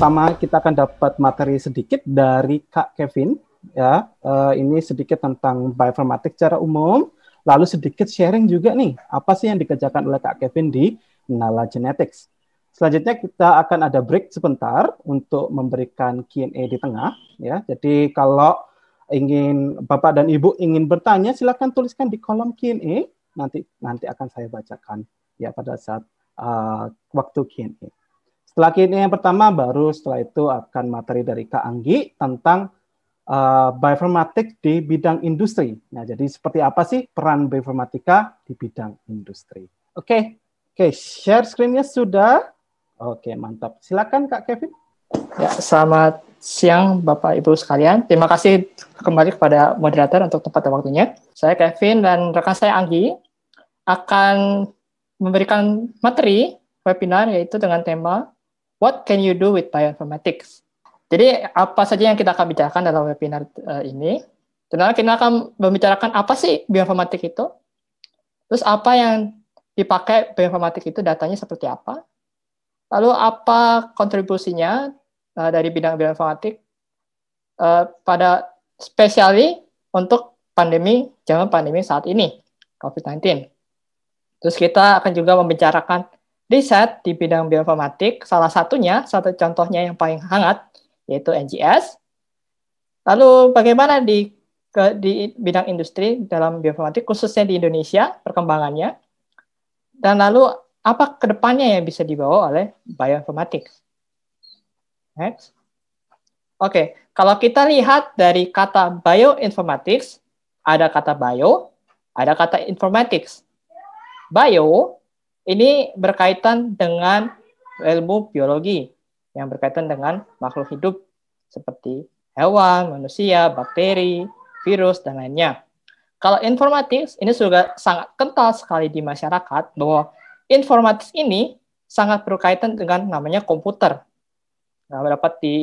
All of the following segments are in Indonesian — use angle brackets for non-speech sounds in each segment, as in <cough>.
pertama kita akan dapat materi sedikit dari Kak Kevin ya. Uh, ini sedikit tentang bioinformatik secara umum, lalu sedikit sharing juga nih apa sih yang dikerjakan oleh Kak Kevin di Nala Genetics. Selanjutnya kita akan ada break sebentar untuk memberikan Q&A di tengah ya. Jadi kalau ingin Bapak dan Ibu ingin bertanya silakan tuliskan di kolom Q&A nanti nanti akan saya bacakan ya pada saat uh, waktu Q&A. Setelah ini yang pertama, baru setelah itu akan materi dari Kak Anggi tentang uh, bioinformatik di bidang industri. Nah, jadi seperti apa sih peran bioinformatika di bidang industri? Oke, okay. oke, okay, share screennya sudah. Oke, okay, mantap. Silakan Kak Kevin. Ya, selamat siang Bapak Ibu sekalian. Terima kasih kembali kepada moderator untuk tempat dan waktunya. Saya Kevin dan rekan saya Anggi akan memberikan materi webinar yaitu dengan tema What can you do with bioinformatics? Jadi apa saja yang kita akan bicarakan dalam webinar uh, ini? Tentunya kita akan membicarakan apa sih bioinformatik itu, terus apa yang dipakai bioinformatik itu datanya seperti apa, lalu apa kontribusinya uh, dari bidang bioinformatik uh, pada spesiali untuk pandemi zaman pandemi saat ini COVID-19. Terus kita akan juga membicarakan Riset di bidang bioinformatik, salah satunya, satu contohnya yang paling hangat, yaitu NGS. Lalu bagaimana di, ke, di bidang industri dalam bioinformatik, khususnya di Indonesia, perkembangannya? Dan lalu apa kedepannya yang bisa dibawa oleh bioinformatik? Next. Oke, kalau kita lihat dari kata bioinformatics, ada kata bio, ada kata informatics. Bio ini berkaitan dengan ilmu biologi yang berkaitan dengan makhluk hidup seperti hewan, manusia, bakteri, virus, dan lainnya. Kalau informatif, ini sudah sangat kental sekali di masyarakat bahwa informatif ini sangat berkaitan dengan namanya komputer. Nah, dapat di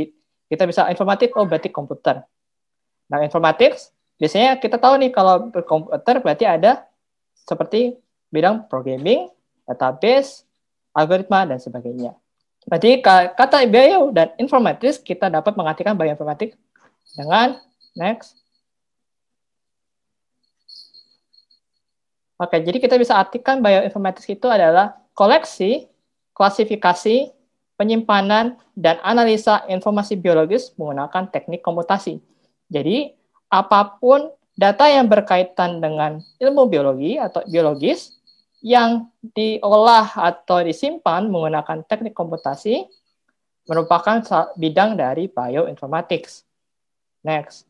kita bisa informatik oh berarti komputer. Nah, informatik biasanya kita tahu nih kalau komputer berarti ada seperti bidang programming, database, algoritma, dan sebagainya. Berarti kata bio dan informatis kita dapat mengartikan bioinformatik dengan next. Oke, jadi kita bisa artikan bioinformatik itu adalah koleksi, klasifikasi, penyimpanan, dan analisa informasi biologis menggunakan teknik komputasi. Jadi, apapun data yang berkaitan dengan ilmu biologi atau biologis yang diolah atau disimpan menggunakan teknik komputasi merupakan bidang dari bioinformatics. Next.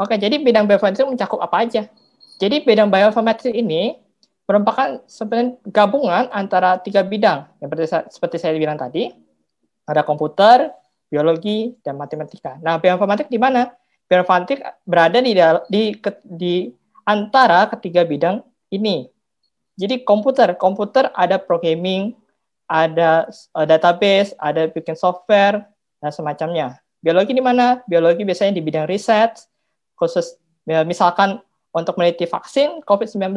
Oke, jadi bidang bioinformatics mencakup apa aja? Jadi bidang bioinformatics ini merupakan sebenarnya gabungan antara tiga bidang yang seperti saya bilang tadi, ada komputer, biologi, dan matematika. Nah, bioinformatik di mana? Bioinformatik berada di di, di antara ketiga bidang ini. Jadi komputer, komputer ada programming, ada eh, database, ada bikin software, dan semacamnya. Biologi di mana? Biologi biasanya di bidang riset, khusus ya, misalkan untuk meneliti vaksin COVID-19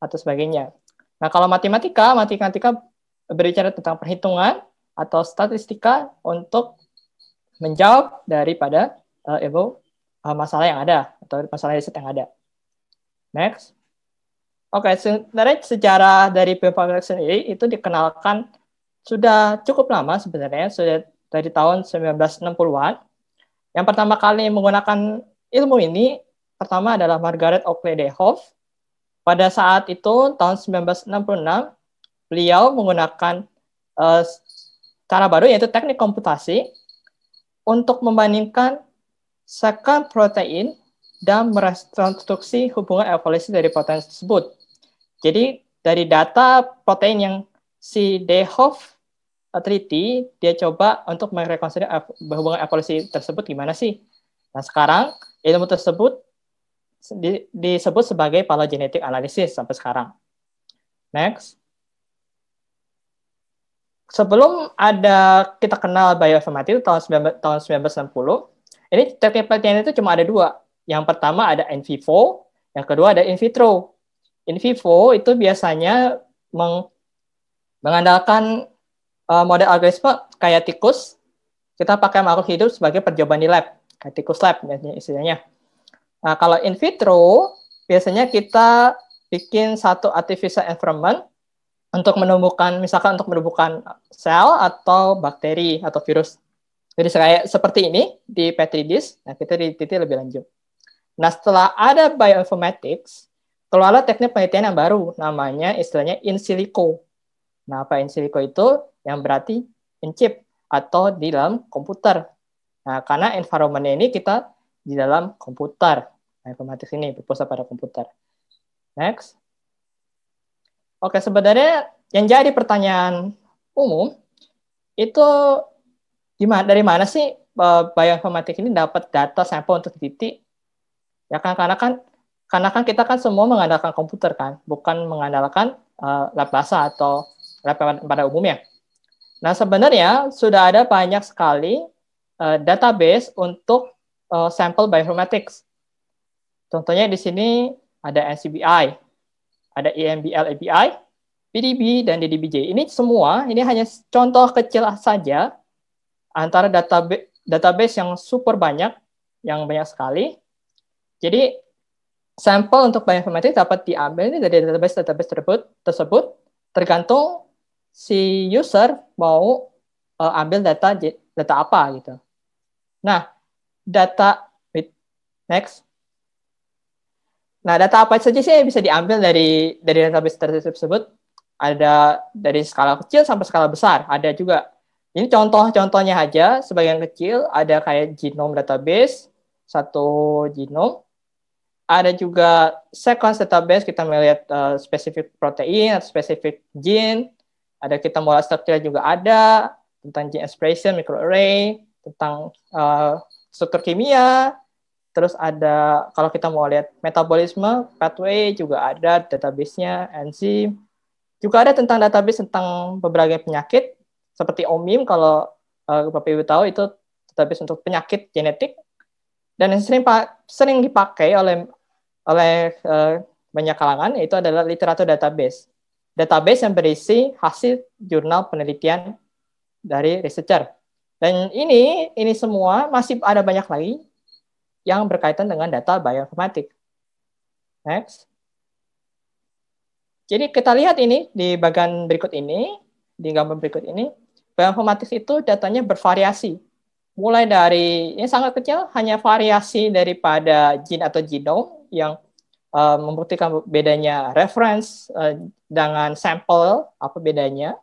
atau sebagainya. Nah, kalau matematika, matematika berbicara tentang perhitungan atau statistika untuk menjawab daripada uh, ilmu uh, masalah yang ada atau masalah riset yang ada. Next. Oke, okay, sebenarnya secara dari Biofarmaka sendiri itu dikenalkan sudah cukup lama sebenarnya, sudah dari tahun 1960-an. Yang pertama kali menggunakan ilmu ini, pertama adalah Margaret Oakley Hoff. Pada saat itu, tahun 1966, beliau menggunakan uh, cara baru yaitu teknik komputasi untuk membandingkan second protein dan merekonstruksi hubungan evolusi dari protein tersebut. Jadi dari data protein yang si Dehoff eh, teliti, dia coba untuk merekonstruksi hubungan evolusi tersebut gimana sih. Nah sekarang ilmu tersebut disebut sebagai paleogenetik analisis sampai sekarang. Next. Sebelum ada kita kenal bioinformatik tahun, tahun 1960, ini teknik penelitian itu cuma ada dua, yang pertama ada in vivo, yang kedua ada in vitro. In vivo itu biasanya meng mengandalkan uh, model algoritma kayak tikus. Kita pakai makhluk hidup sebagai percobaan di lab, kayak tikus lab biasanya istilahnya. Nah, kalau in vitro biasanya kita bikin satu artificial environment untuk menumbuhkan misalkan untuk menumbuhkan sel atau bakteri atau virus. Jadi kayak seperti ini di petri dish. Nah, kita titik lebih lanjut. Nah, setelah ada bioinformatics, keluarlah teknik penelitian yang baru, namanya istilahnya in silico. Nah, apa in silico itu? Yang berarti in chip atau di dalam komputer. Nah, karena environment ini kita di dalam komputer. bioinformatics nah, ini berpusat pada komputer. Next. Oke, sebenarnya yang jadi pertanyaan umum itu gimana dari mana sih eh, bioinformatik ini dapat data sampel untuk titik ya kan karena kan karena kan kita kan semua mengandalkan komputer kan bukan mengandalkan uh, lab bahasa atau lab pada umumnya nah sebenarnya sudah ada banyak sekali uh, database untuk uh, sampel bioinformatics contohnya di sini ada NCBI ada EMBL API PDB dan DDBJ ini semua ini hanya contoh kecil saja antara database database yang super banyak yang banyak sekali jadi sampel untuk bioinformatik dapat diambil dari database-database tersebut, tersebut tergantung si user mau uh, ambil data data apa gitu. Nah, data wait, next. Nah, data apa saja sih yang bisa diambil dari dari database tersebut? Ada dari skala kecil sampai skala besar. Ada juga. Ini contoh-contohnya aja. Sebagian kecil ada kayak genome database, satu genome ada juga sequence database kita melihat uh, spesifik protein atau spesifik gene ada kita molar structure juga ada tentang gene expression microarray tentang uh, struktur kimia terus ada kalau kita mau lihat metabolisme pathway juga ada databasenya enzim juga ada tentang database tentang berbagai penyakit seperti omim kalau uh, bapak ibu tahu itu database untuk penyakit genetik dan yang sering, sering dipakai oleh oleh uh, banyak kalangan yaitu adalah literatur database. Database yang berisi hasil jurnal penelitian dari researcher. Dan ini ini semua masih ada banyak lagi yang berkaitan dengan data bioinformatik. Next. Jadi kita lihat ini di bagian berikut ini, di gambar berikut ini, bioinformatik itu datanya bervariasi. Mulai dari yang sangat kecil hanya variasi daripada jin atau genom yang uh, membuktikan bedanya reference uh, dengan sampel apa bedanya.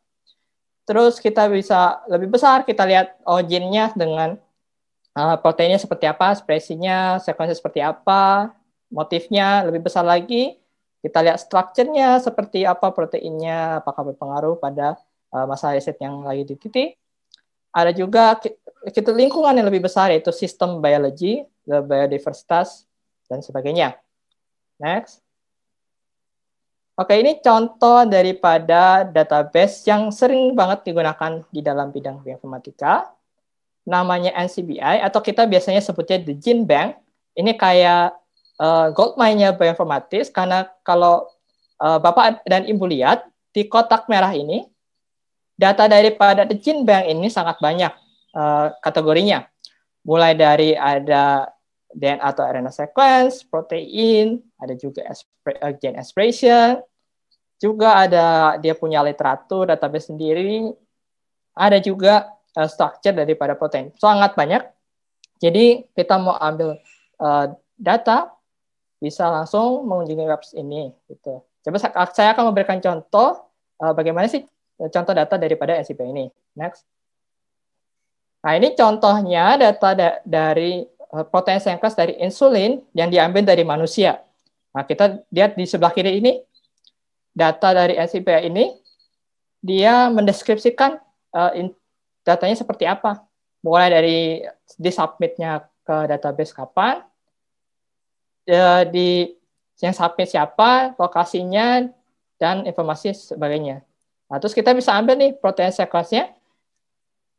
Terus kita bisa lebih besar kita lihat originnya oh, dengan uh, proteinnya seperti apa, ekspresinya, sekuensi seperti apa, motifnya lebih besar lagi. Kita lihat strukturnya seperti apa proteinnya, apakah berpengaruh pada uh, masa riset yang lagi diteliti. Ada juga kita lingkungan yang lebih besar yaitu sistem biologi, biodiversitas, dan sebagainya. Next. Oke, ini contoh daripada database yang sering banget digunakan di dalam bidang bioinformatika. Namanya NCBI, atau kita biasanya sebutnya The Gene Bank. Ini kayak uh, eh, gold mine-nya bioinformatis, karena kalau uh, Bapak dan Ibu lihat, di kotak merah ini, data daripada The Gene Bank ini sangat banyak uh, kategorinya. Mulai dari ada DNA atau RNA sequence, protein, ada juga eh, gene expression, juga ada dia punya literatur database sendiri, ada juga uh, structure daripada protein. Sangat banyak. Jadi kita mau ambil uh, data bisa langsung mengunjungi webs ini gitu. Coba ah, saya akan memberikan contoh uh, bagaimana sih contoh data daripada SIP ini. Next. Nah, ini contohnya data da dari Eh, protein sengklas dari insulin yang diambil dari manusia. Nah, kita lihat di sebelah kiri ini data dari NCPA ini dia mendeskripsikan uh, in, datanya seperti apa. Mulai dari disubmitnya ke database kapan, uh, di yang submit siapa, lokasinya, dan informasi sebagainya. Nah, terus kita bisa ambil nih protein sequence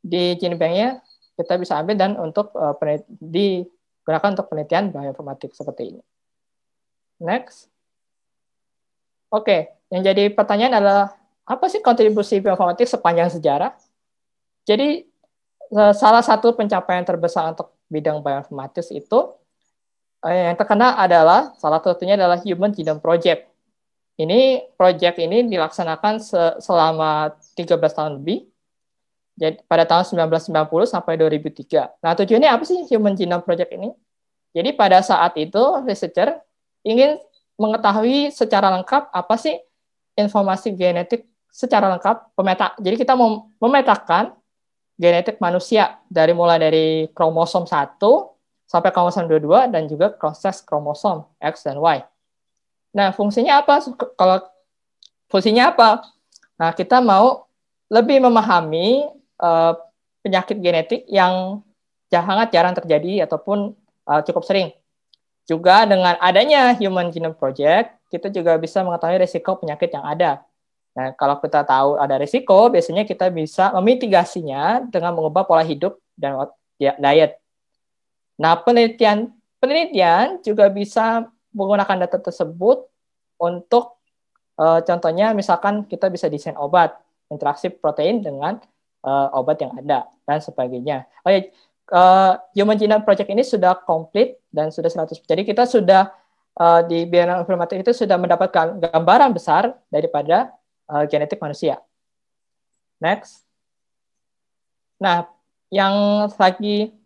di gene bank kita bisa ambil dan untuk uh, digunakan untuk penelitian bioinformatik seperti ini. Next. Oke, okay. yang jadi pertanyaan adalah apa sih kontribusi bioinformatik sepanjang sejarah? Jadi eh, salah satu pencapaian terbesar untuk bidang bioinformatik itu eh, yang terkenal adalah salah satunya adalah Human Genome Project. Ini project ini dilaksanakan se selama 13 tahun lebih jadi pada tahun 1990 sampai 2003. Nah, tujuannya apa sih Human Genome Project ini? Jadi pada saat itu researcher ingin mengetahui secara lengkap apa sih informasi genetik secara lengkap pemeta. Jadi kita mau memetakan genetik manusia dari mulai dari kromosom 1 sampai kromosom 22 dan juga proses kromosom X dan Y. Nah, fungsinya apa? Kalau fungsinya apa? Nah, kita mau lebih memahami uh, penyakit genetik yang sangat jarang terjadi ataupun uh, cukup sering. Juga dengan adanya Human Genome Project, kita juga bisa mengetahui risiko penyakit yang ada. Nah, kalau kita tahu ada risiko, biasanya kita bisa memitigasinya dengan mengubah pola hidup dan ya, diet. Nah, penelitian penelitian juga bisa menggunakan data tersebut untuk e, contohnya misalkan kita bisa desain obat interaksi protein dengan uh, obat yang ada dan sebagainya. Oke, okay. uh, Human Genome Project ini sudah komplit dan sudah 100. Jadi kita sudah uh, di Biennale Informatik itu sudah mendapatkan gambaran besar daripada uh, genetik manusia. Next. Nah, yang lagi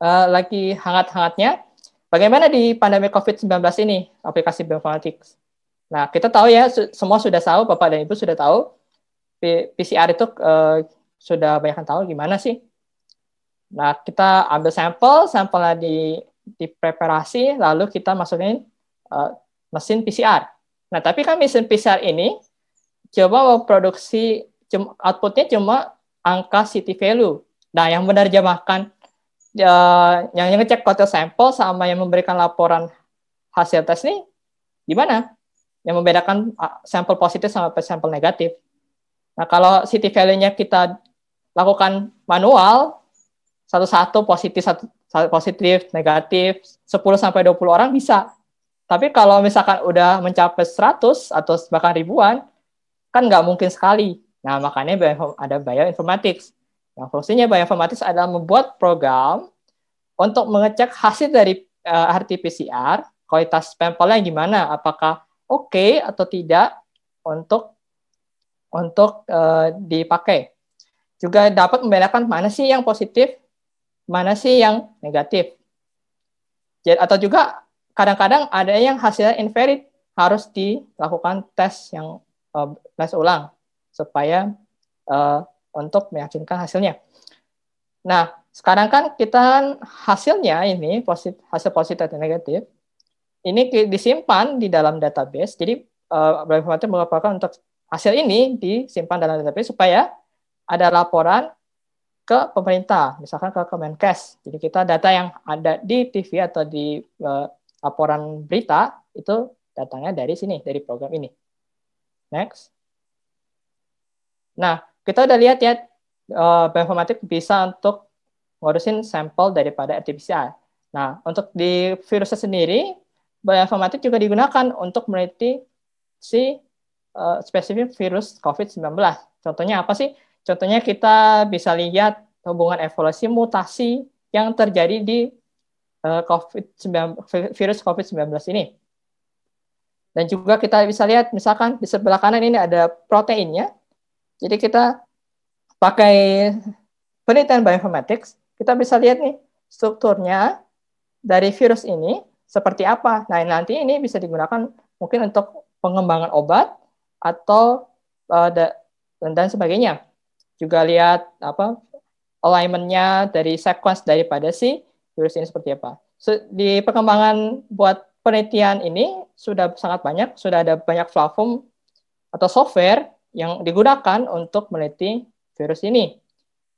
uh, lagi hangat-hangatnya, bagaimana di pandemi COVID-19 ini aplikasi bioinformatik? Nah, kita tahu ya, semua sudah tahu, Bapak dan Ibu sudah tahu, PCR itu uh, sudah banyak yang tahu gimana sih. Nah, kita ambil sampel, sampelnya di dipreparasi, lalu kita masukin uh, mesin PCR. Nah, tapi kan mesin PCR ini coba memproduksi outputnya cuma angka CT value. Nah, yang benar jemaah eh, uh, yang ngecek kotel sampel sama yang memberikan laporan hasil tes ini gimana? Yang membedakan ah, sampel positif sama sampel negatif. Nah, kalau city value-nya kita lakukan manual, satu-satu positif, satu, positif, negatif, 10 sampai 20 orang bisa. Tapi kalau misalkan udah mencapai 100 atau bahkan ribuan, kan nggak mungkin sekali. Nah, makanya ada bioinformatics. Nah, fungsinya bioinformatics adalah membuat program untuk mengecek hasil dari uh, eh, RT-PCR, kualitas sampelnya gimana, apakah oke okay atau tidak untuk untuk uh, dipakai. Juga dapat membedakan mana sih yang positif, mana sih yang negatif. Jadi, atau juga kadang-kadang ada yang hasilnya invalid, harus dilakukan tes yang uh, tes ulang supaya uh, untuk meyakinkan hasilnya. Nah, sekarang kan kita hasilnya ini posit, hasil positif dan negatif ini disimpan di dalam database. Jadi uh, mengapa merupakan untuk hasil ini disimpan dalam database supaya ada laporan ke pemerintah, misalkan ke Kemenkes. Jadi kita data yang ada di TV atau di uh, laporan berita itu datangnya dari sini, dari program ini. Next. Nah, kita udah lihat ya uh, bioinformatik bisa untuk ngurusin sampel daripada RT-PCR. Nah, untuk di virusnya sendiri, bioinformatik juga digunakan untuk meneliti si Eh, spesifik virus COVID-19. Contohnya apa sih? Contohnya kita bisa lihat hubungan evolusi mutasi yang terjadi di eh, COVID-19 virus COVID-19 ini. Dan juga kita bisa lihat misalkan di sebelah kanan ini ada proteinnya. Jadi kita pakai penelitian bioinformatics, kita bisa lihat nih strukturnya dari virus ini seperti apa. Nah, nanti ini bisa digunakan mungkin untuk pengembangan obat atau uh, da, dan sebagainya. Juga lihat apa alignmentnya dari sequence daripada si virus ini seperti apa. So, di perkembangan buat penelitian ini sudah sangat banyak, sudah ada banyak platform atau software yang digunakan untuk meneliti virus ini.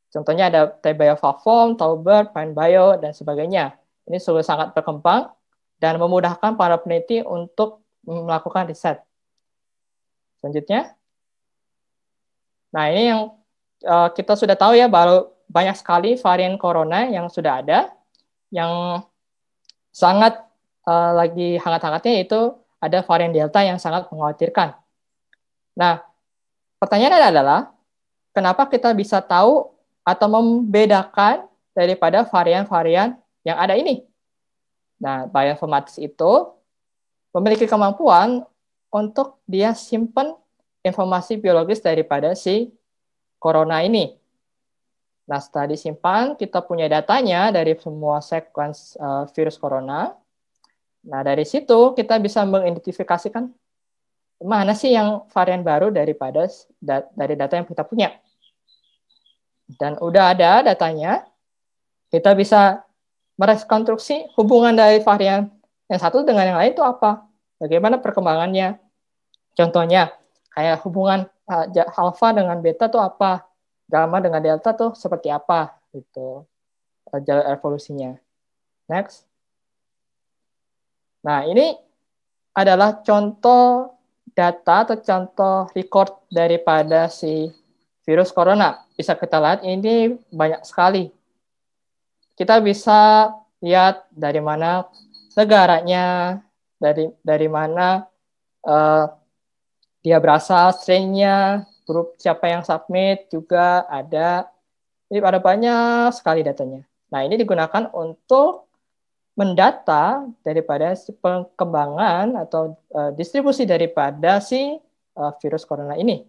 Contohnya ada T-Bio Platform, Tauber, PineBio, dan sebagainya. Ini sudah sangat berkembang dan memudahkan para peneliti untuk melakukan riset. Selanjutnya. Nah, ini yang uh, kita sudah tahu ya, baru banyak sekali varian corona yang sudah ada, yang sangat uh, lagi hangat-hangatnya itu ada varian delta yang sangat mengkhawatirkan. Nah, pertanyaannya adalah, kenapa kita bisa tahu atau membedakan daripada varian-varian yang ada ini? Nah, bioinformatis itu memiliki kemampuan untuk dia simpan informasi biologis daripada si corona ini. Nah, setelah disimpan, kita punya datanya dari semua sekuens uh, eh, virus corona. Nah, dari situ kita bisa mengidentifikasikan mana sih yang varian baru daripada da dari data yang kita punya. Dan udah ada datanya, kita bisa merekonstruksi hubungan dari varian yang satu dengan yang lain itu apa. Bagaimana perkembangannya? Contohnya, kayak hubungan uh, eh, alfa dengan beta tuh apa? Gamma dengan delta tuh seperti apa? Gitu. Uh, eh, jalur evolusinya. Next. Nah, ini adalah contoh data atau contoh record daripada si virus corona. Bisa kita lihat ini banyak sekali. Kita bisa lihat dari mana negaranya, dari dari mana uh, dia berasal, strain-nya, grup siapa yang submit juga ada. ini ada banyak sekali datanya. Nah, ini digunakan untuk mendata daripada perkembangan atau uh, distribusi daripada si uh, virus corona ini.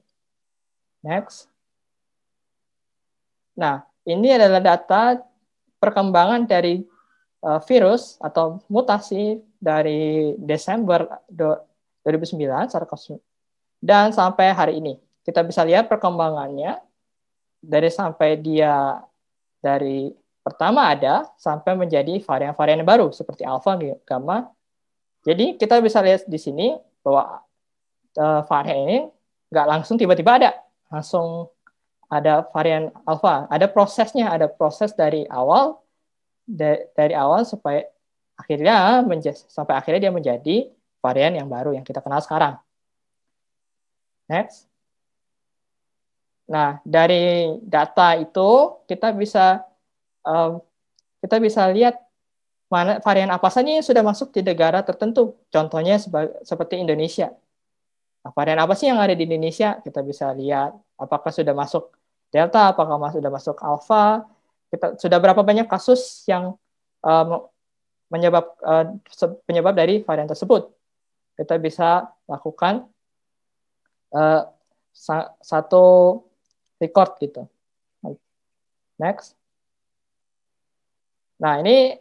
Next. Nah, ini adalah data perkembangan dari uh, virus atau mutasi dari Desember 2009 kosmik. dan sampai hari ini. Kita bisa lihat perkembangannya dari sampai dia dari pertama ada sampai menjadi varian-varian baru seperti alfa, gamma. Jadi kita bisa lihat di sini bahwa eh, varian ini nggak langsung tiba-tiba ada, langsung ada varian alfa. Ada prosesnya, ada proses dari awal dari awal supaya akhirnya sampai akhirnya dia menjadi varian yang baru yang kita kenal sekarang. Next. Nah, dari data itu kita bisa um, kita bisa lihat mana varian apa saja yang sudah masuk di negara tertentu. Contohnya seperti Indonesia. Nah, varian apa sih yang ada di Indonesia? Kita bisa lihat apakah sudah masuk Delta, apakah sudah masuk Alpha. Kita sudah berapa banyak kasus yang um, menyebab uh, eh, penyebab dari varian tersebut. Kita bisa lakukan uh, sa satu record gitu. Next. Nah, ini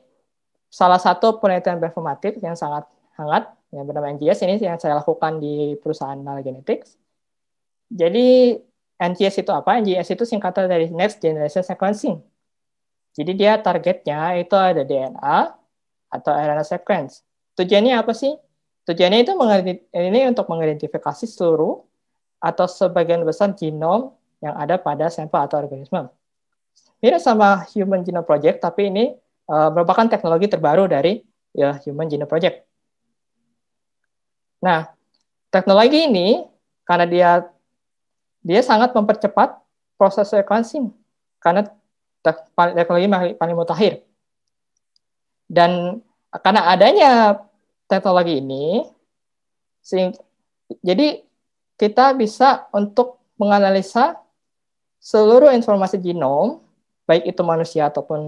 salah satu penelitian performatif yang sangat hangat yang bernama NGS ini yang saya lakukan di perusahaan Genetics. Jadi NGS itu apa? NGS itu singkatan dari Next Generation Sequencing. Jadi dia targetnya itu ada DNA, atau RNA sequence. Tujuannya apa sih? Tujuannya itu ini untuk mengidentifikasi seluruh atau sebagian besar genom yang ada pada sampel atau organisme. Mirip sama Human Genome Project, tapi ini uh, merupakan teknologi terbaru dari ya, Human Genome Project. Nah, teknologi ini karena dia dia sangat mempercepat proses sequencing karena teknologi paling, paling mutakhir. Dan karena adanya teknologi ini jadi kita bisa untuk menganalisa seluruh informasi genom baik itu manusia ataupun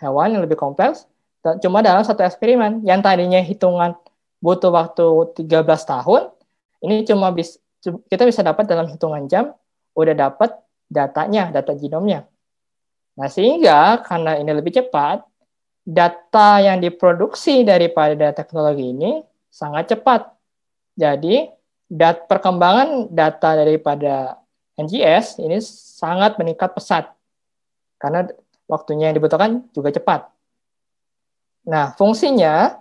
hewan yang lebih kompleks cuma dalam satu eksperimen yang tadinya hitungan butuh waktu 13 tahun ini cuma bis, kita bisa dapat dalam hitungan jam udah dapat datanya data genomnya nah sehingga karena ini lebih cepat data yang diproduksi daripada teknologi ini sangat cepat. Jadi, dat perkembangan data daripada NGS ini sangat meningkat pesat karena waktunya yang dibutuhkan juga cepat. Nah, fungsinya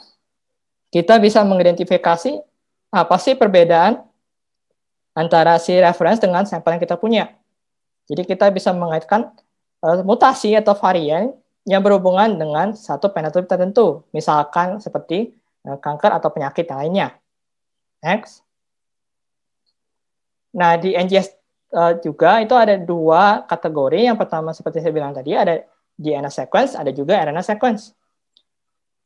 kita bisa mengidentifikasi apa sih perbedaan antara si reference dengan sampel yang kita punya. Jadi kita bisa mengaitkan uh, mutasi atau varian yang berhubungan dengan satu fenotip tertentu, misalkan seperti eh, kanker atau penyakit yang lainnya. Next. Nah, di NGS eh, juga itu ada dua kategori. Yang pertama seperti saya bilang tadi ada DNA sequence, ada juga RNA sequence.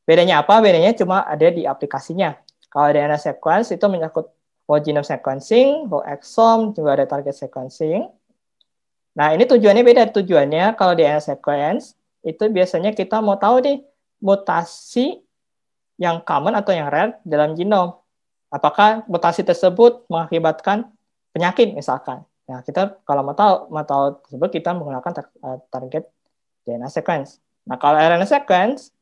Bedanya apa? Bedanya cuma ada di aplikasinya. Kalau DNA sequence itu menyangkut whole genome sequencing, whole exome, juga ada target sequencing. Nah, ini tujuannya beda. Tujuannya kalau DNA sequence itu biasanya kita mau tahu nih mutasi yang common atau yang rare dalam genom. Apakah mutasi tersebut mengakibatkan penyakit misalkan. Nah, kita kalau mau tahu mau tahu tersebut kita menggunakan eh, target DNA sequence. Nah, kalau RNA sequence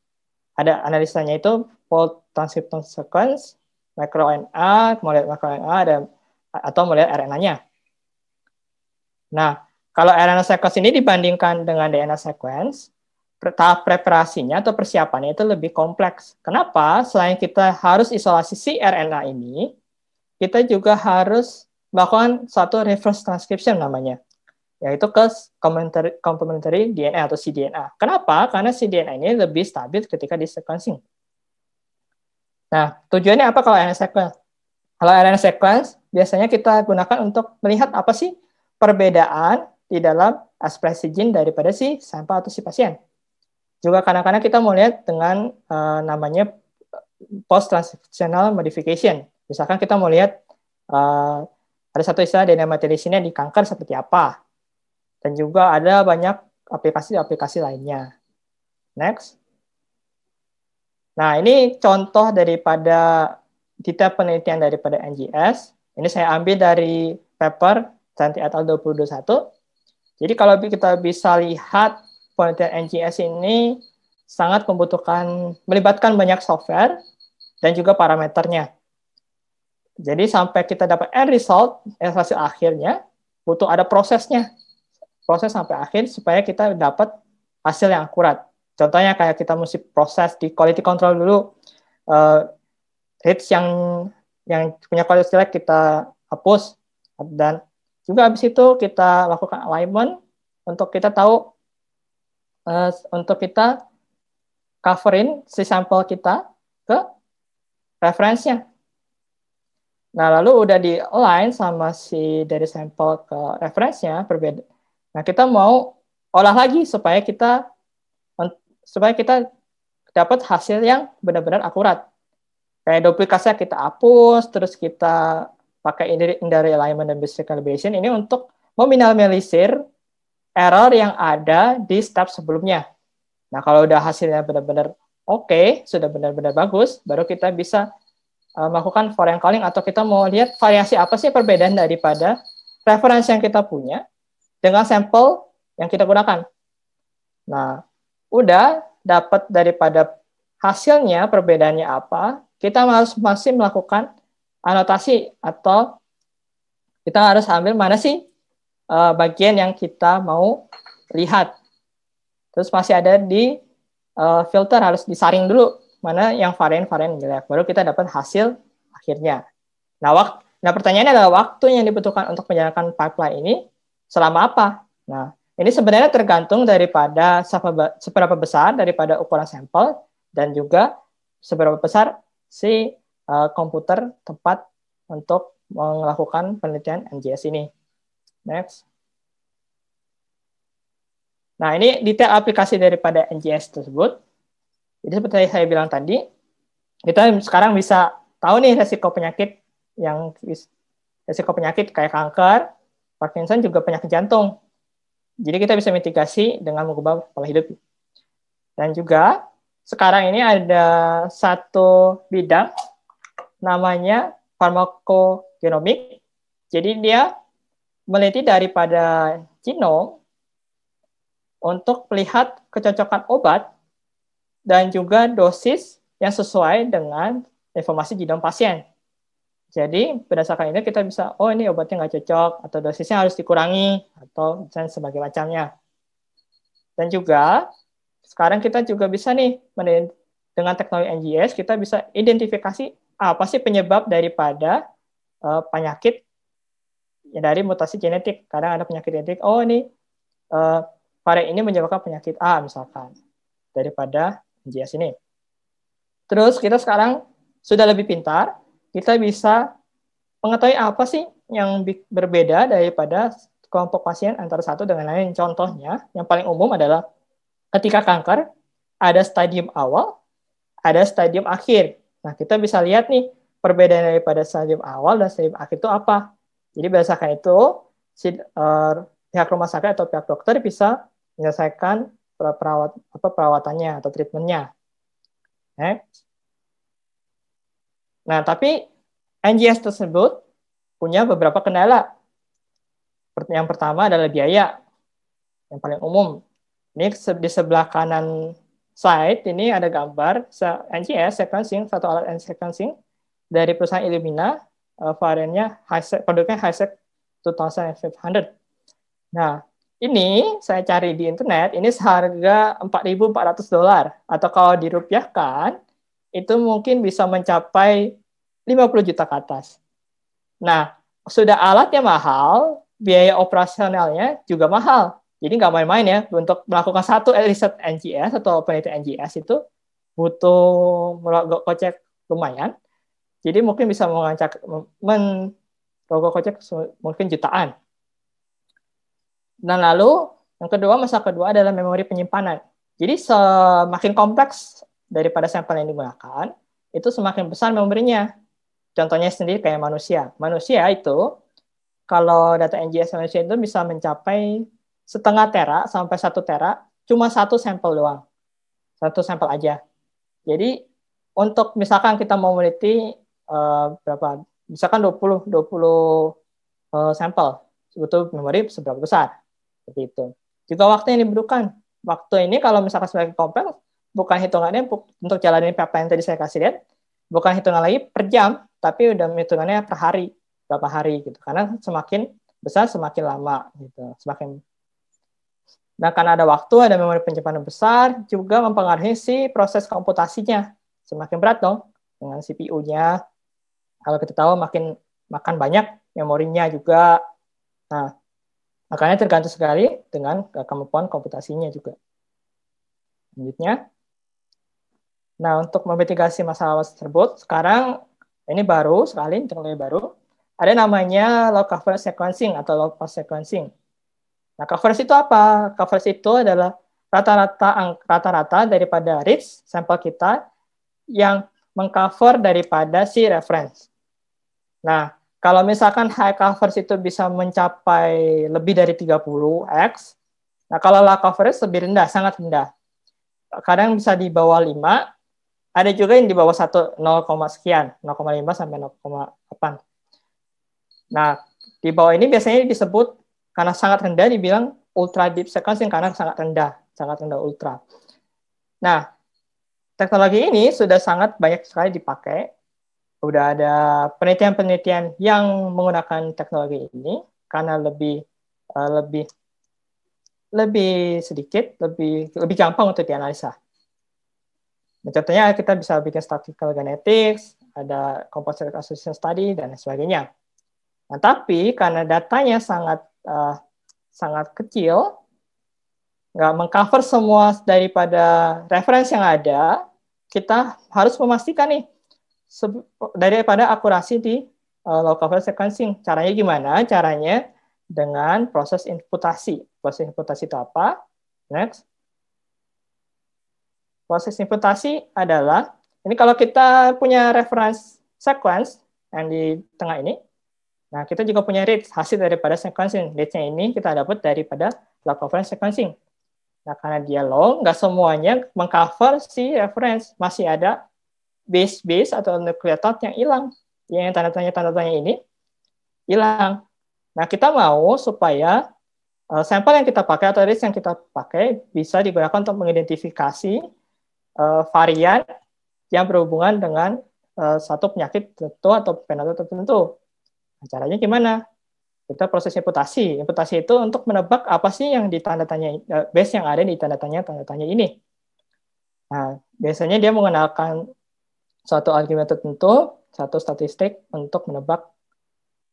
ada analisanya itu whole transcriptome sequence, microRNA, melihat microRNA ada atau melihat RNA-nya. Nah, kalau RNA sequence ini dibandingkan dengan DNA sequence, tahap preparasinya atau persiapannya itu lebih kompleks. Kenapa? Selain kita harus isolasi si RNA ini, kita juga harus melakukan satu reverse transcription namanya, yaitu ke complementary, DNA atau cDNA. Kenapa? Karena cDNA ini lebih stabil ketika di sequencing. Nah, tujuannya apa kalau RNA sequence? Kalau RNA sequence, biasanya kita gunakan untuk melihat apa sih perbedaan di dalam ekspresi gene daripada si sampel atau si pasien juga kadang-kadang kita mau lihat dengan uh, namanya eh, post transcriptional modification. Misalkan kita mau lihat uh, ada satu istilah DNA sini di kanker seperti apa. Dan juga ada banyak aplikasi-aplikasi lainnya. Next. Nah, ini contoh daripada detail penelitian daripada NGS. Ini saya ambil dari paper Santi et al. 2021. Jadi kalau kita bisa lihat kualitas NGS ini sangat membutuhkan melibatkan banyak software dan juga parameternya. Jadi sampai kita dapat end result, hasil akhirnya, butuh ada prosesnya. Proses sampai akhir supaya kita dapat hasil yang akurat. Contohnya kayak kita mesti proses di quality control dulu, uh, hits yang yang punya quality jelek kita hapus, dan juga habis itu kita lakukan alignment untuk kita tahu Eh, untuk kita coverin si sampel kita ke referensinya. Nah, lalu udah di align sama si dari sampel ke referensinya berbeda. Nah, kita mau olah lagi supaya kita supaya kita dapat hasil yang benar-benar akurat. Kayak duplikasinya kita hapus, terus kita pakai indirect alignment dan basic calibration ini untuk meminimalisir error yang ada di step sebelumnya. Nah, kalau udah hasilnya benar-benar oke, okay, sudah benar-benar bagus, baru kita bisa uh, melakukan foreign calling atau kita mau lihat variasi apa sih perbedaan daripada referensi yang kita punya dengan sampel yang kita gunakan. Nah, udah dapat daripada hasilnya perbedaannya apa, kita harus masih melakukan anotasi atau kita harus ambil mana sih uh, bagian yang kita mau lihat. Terus masih ada di uh, filter harus disaring dulu mana yang varian-varian jelek. Baru kita dapat hasil akhirnya. Nah, wak Nah, pertanyaannya adalah waktu yang dibutuhkan untuk menjalankan pipeline ini selama apa? Nah, ini sebenarnya tergantung daripada seberapa besar daripada ukuran sampel dan juga seberapa besar si uh, komputer tempat untuk melakukan penelitian NGS ini. Next. Nah, ini detail aplikasi daripada NGS tersebut. Jadi seperti saya bilang tadi, kita sekarang bisa tahu nih resiko penyakit yang resiko penyakit kayak kanker, Parkinson juga penyakit jantung. Jadi kita bisa mitigasi dengan mengubah pola hidup. Dan juga sekarang ini ada satu bidang namanya farmakogenomik. Jadi dia meliti daripada genom untuk melihat kecocokan obat dan juga dosis yang sesuai dengan informasi genom pasien. Jadi berdasarkan ini kita bisa, oh ini obatnya nggak cocok, atau dosisnya harus dikurangi, atau dan sebagainya macamnya. Dan juga sekarang kita juga bisa nih dengan teknologi NGS kita bisa identifikasi apa sih penyebab daripada uh, penyakit Ya, dari mutasi genetik. Kadang ada penyakit genetik, oh ini uh, varian ini menyebabkan penyakit A misalkan daripada NGS ini. Terus kita sekarang sudah lebih pintar, kita bisa mengetahui apa sih yang berbeda daripada kelompok pasien antara satu dengan lain. Contohnya, yang paling umum adalah ketika kanker, ada stadium awal, ada stadium akhir. Nah, kita bisa lihat nih perbedaan daripada stadium awal dan stadium akhir itu apa. Jadi berdasarkan itu si, uh, pihak rumah sakit atau pihak dokter bisa menyelesaikan perawat apa perawatannya atau treatmentnya. Next. Nah, tapi NGS tersebut punya beberapa kendala. Yang pertama adalah biaya yang paling umum. Ini di sebelah kanan slide ini ada gambar NGS sequencing, satu alat sequencing dari perusahaan Illumina uh, variannya HiSec, produknya HiSec 2500. Nah, ini saya cari di internet, ini seharga 4.400 dolar atau kalau dirupiahkan itu mungkin bisa mencapai 50 juta ke atas. Nah, sudah alatnya mahal, biaya operasionalnya juga mahal. Jadi nggak main-main ya, untuk melakukan satu riset NGS atau penelitian NGS itu butuh kocek lumayan. Jadi mungkin bisa mengacak men rokok kocek mungkin jutaan. Dan nah, lalu yang kedua masa kedua adalah memori penyimpanan. Jadi semakin kompleks daripada sampel yang digunakan, itu semakin besar memorinya. Contohnya sendiri kayak manusia. Manusia itu kalau data NGS manusia itu bisa mencapai setengah tera sampai satu tera cuma satu sampel doang. Satu sampel aja. Jadi untuk misalkan kita mau meneliti Eh, berapa misalkan 20 20 uh, sampel sebetulnya memori seberapa besar seperti itu jika waktu yang dibutuhkan waktu ini kalau misalkan sebagai kompel, bukan hitungannya untuk jalanin yang tadi saya kasih lihat bukan hitungan lagi per jam tapi udah hitungannya per hari berapa hari gitu karena semakin besar semakin lama gitu semakin Nah, karena ada waktu, ada memori penyimpanan besar, juga mempengaruhi si proses komputasinya. Semakin berat dong, dengan CPU-nya, kalau kita tahu makin makan banyak memorinya juga. Nah, makanya tergantung sekali dengan kemampuan komputasinya juga. Selanjutnya. Nah, untuk memitigasi masalah tersebut, sekarang ini baru sekali, teknologi baru. Ada namanya low coverage sequencing atau low pass sequencing. Nah, coverage itu apa? Coverage itu adalah rata-rata rata-rata daripada reads sampel kita yang mengcover daripada si reference. Nah, kalau misalkan high coverage itu bisa mencapai lebih dari 30x, nah kalau low coverage lebih rendah, sangat rendah. Kadang bisa di bawah 5, ada juga yang di bawah 1, 0, sekian, 0,5 sampai 0,8. Nah, di bawah ini biasanya disebut karena sangat rendah dibilang ultra deep sequencing karena sangat rendah, sangat rendah ultra. Nah, teknologi ini sudah sangat banyak sekali dipakai udah ada penelitian-penelitian yang menggunakan teknologi ini karena lebih uh, lebih lebih sedikit, lebih lebih gampang untuk dianalisa. Nah, contohnya kita bisa bikin statistical genetics, ada composite association study dan sebagainya. Nah, tapi karena datanya sangat uh, sangat kecil, nggak mengcover semua daripada referensi yang ada, kita harus memastikan nih daripada akurasi di uh, eh, local sequencing. Caranya gimana? Caranya dengan proses imputasi. Proses imputasi itu apa? Next. Proses imputasi adalah ini kalau kita punya reference sequence yang di tengah ini, nah kita juga punya rate hasil daripada sequencing. Rate-nya ini kita dapat daripada local coverage sequencing. Nah, karena dia long, nggak semuanya mengcover si reference. Masih ada base-base atau nuclear yang hilang. Yang tanda tanya-tanda tanya ini hilang. Nah, kita mau supaya uh, sampel yang kita pakai atau risk yang kita pakai bisa digunakan untuk mengidentifikasi uh, varian yang berhubungan dengan uh, satu penyakit tertentu atau penyakit tertentu. Nah, caranya gimana? Kita proses imputasi. Imputasi itu untuk menebak apa sih yang di tanya uh, base yang ada di tanda tanya tanda tanya ini. Nah, biasanya dia mengenalkan suatu argumen tertentu, satu statistik untuk menebak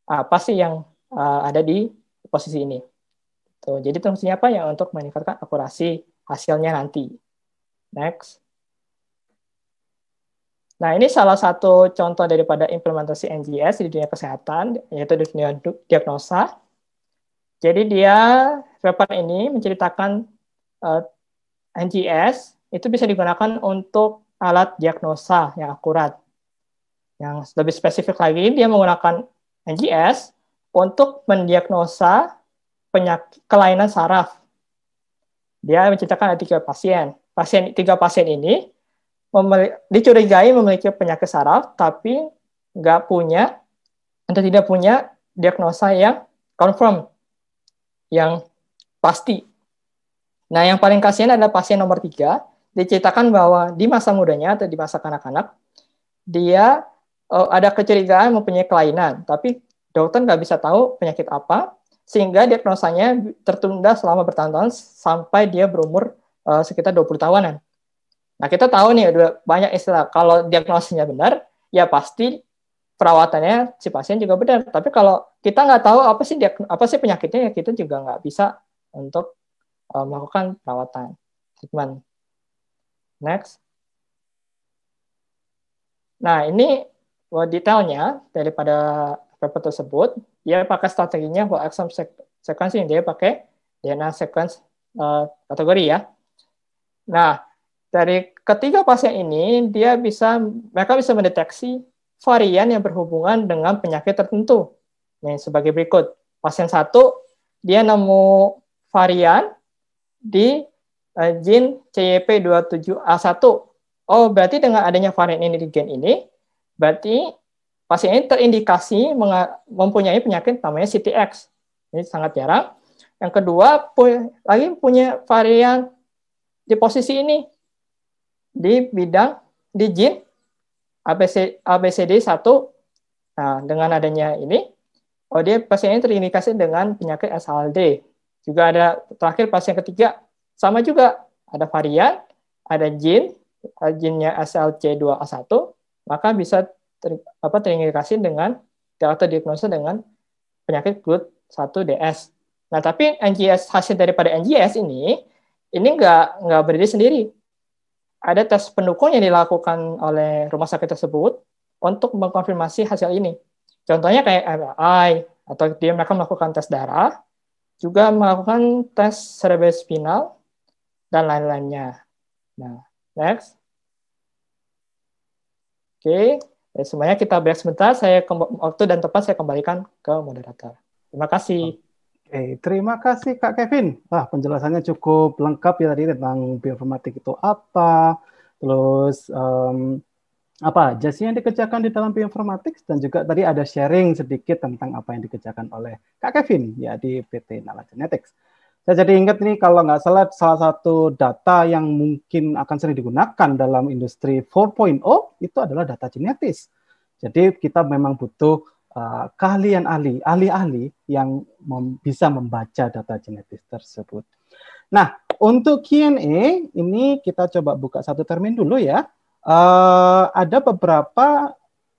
ah, apa sih yang uh, ada di posisi ini. Tuh, gitu. jadi fungsinya apa ya untuk meningkatkan akurasi hasilnya nanti. Next. Nah, ini salah satu contoh daripada implementasi NGS di dunia kesehatan, yaitu di dunia diagnosa. Jadi dia, paper ini menceritakan uh, eh, NGS itu bisa digunakan untuk alat diagnosa yang akurat. Yang lebih spesifik lagi, dia menggunakan NGS untuk mendiagnosa penyakit kelainan saraf. Dia menciptakan tiga pasien. Pasien tiga pasien ini memiliki, dicurigai memiliki penyakit saraf, tapi nggak punya atau tidak punya diagnosa yang confirm, yang pasti. Nah, yang paling kasihan adalah pasien nomor tiga diceritakan bahwa di masa mudanya atau di masa kanak-kanak dia uh, ada kecurigaan mempunyai kelainan, tapi dokter nggak bisa tahu penyakit apa, sehingga diagnosanya tertunda selama bertahun-tahun sampai dia berumur uh, sekitar 20 tahunan. Nah, kita tahu nih ada banyak istilah. Kalau diagnosisnya benar, ya pasti perawatannya si pasien juga benar. Tapi kalau kita nggak tahu apa sih apa sih penyakitnya, ya kita juga nggak bisa untuk uh, melakukan perawatan treatment. Next. Nah, ini detailnya daripada paper tersebut, dia pakai strateginya for exome sequencing, dia pakai DNA sequence uh, kategori ya. Nah, dari ketiga pasien ini, dia bisa mereka bisa mendeteksi varian yang berhubungan dengan penyakit tertentu. Nih, sebagai berikut. Pasien satu, dia nemu varian di jin eh, CYP27A1. Oh, berarti dengan adanya varian ini di gen ini, berarti pasien ini terindikasi mempunyai penyakit namanya CTX. Ini sangat jarang. Yang kedua, lagi punya varian di posisi ini di bidang di jin ABC, ABCD1. Nah, dengan adanya ini, oh dia pasien ini terindikasi dengan penyakit SLD. Juga ada terakhir pasien ketiga sama juga ada varian, ada jin, jinnya SLC2A1, maka bisa ter, apa terindikasi dengan diagnosa dengan penyakit GLUT 1DS. Nah, tapi NGS hasil daripada NGS ini ini nggak nggak berdiri sendiri. Ada tes pendukung yang dilakukan oleh rumah sakit tersebut untuk mengkonfirmasi hasil ini. Contohnya kayak MRI atau dia mereka melakukan tes darah, juga melakukan tes cerebrospinal dan lain-lainnya. Nah, next. Oke, okay. Eh, semuanya kita break sebentar. Saya waktu dan tempat saya kembalikan ke moderator. Terima kasih. Oke, okay. terima kasih Kak Kevin. Wah, penjelasannya cukup lengkap ya tadi tentang bioinformatik itu apa, terus um, apa sih yang dikerjakan di dalam bioinformatik dan juga tadi ada sharing sedikit tentang apa yang dikerjakan oleh Kak Kevin ya di PT Nala Genetics. Saya jadi ingat nih kalau nggak salah salah satu data yang mungkin akan sering digunakan dalam industri 4.0 itu adalah data genetis. Jadi kita memang butuh uh, keahlian ahli, ahli-ahli yang mem bisa membaca data genetis tersebut. Nah, untuk Q&A ini kita coba buka satu termin dulu ya. Uh, ada beberapa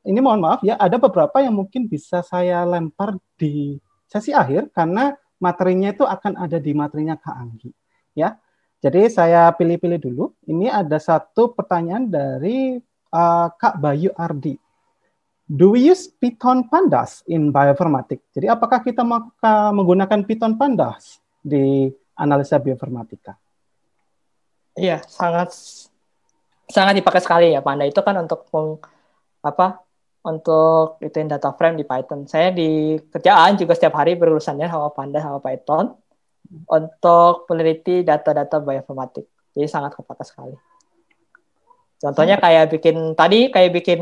ini mohon maaf ya, ada beberapa yang mungkin bisa saya lempar di sesi akhir karena materinya itu akan ada di materinya Kak Anggi. Ya, jadi saya pilih-pilih dulu. Ini ada satu pertanyaan dari uh, Kak Bayu Ardi. Do we use Python pandas in bioinformatics? Jadi apakah kita menggunakan Python pandas di analisa bioinformatika? Iya, sangat sangat dipakai sekali ya panda itu kan untuk meng, apa untuk yang data frame di Python. Saya di kerjaan juga setiap hari berurusannya sama Panda sama Python untuk peneliti data-data bioinformatik. Jadi sangat kepakai sekali. Contohnya hmm. kayak bikin tadi kayak bikin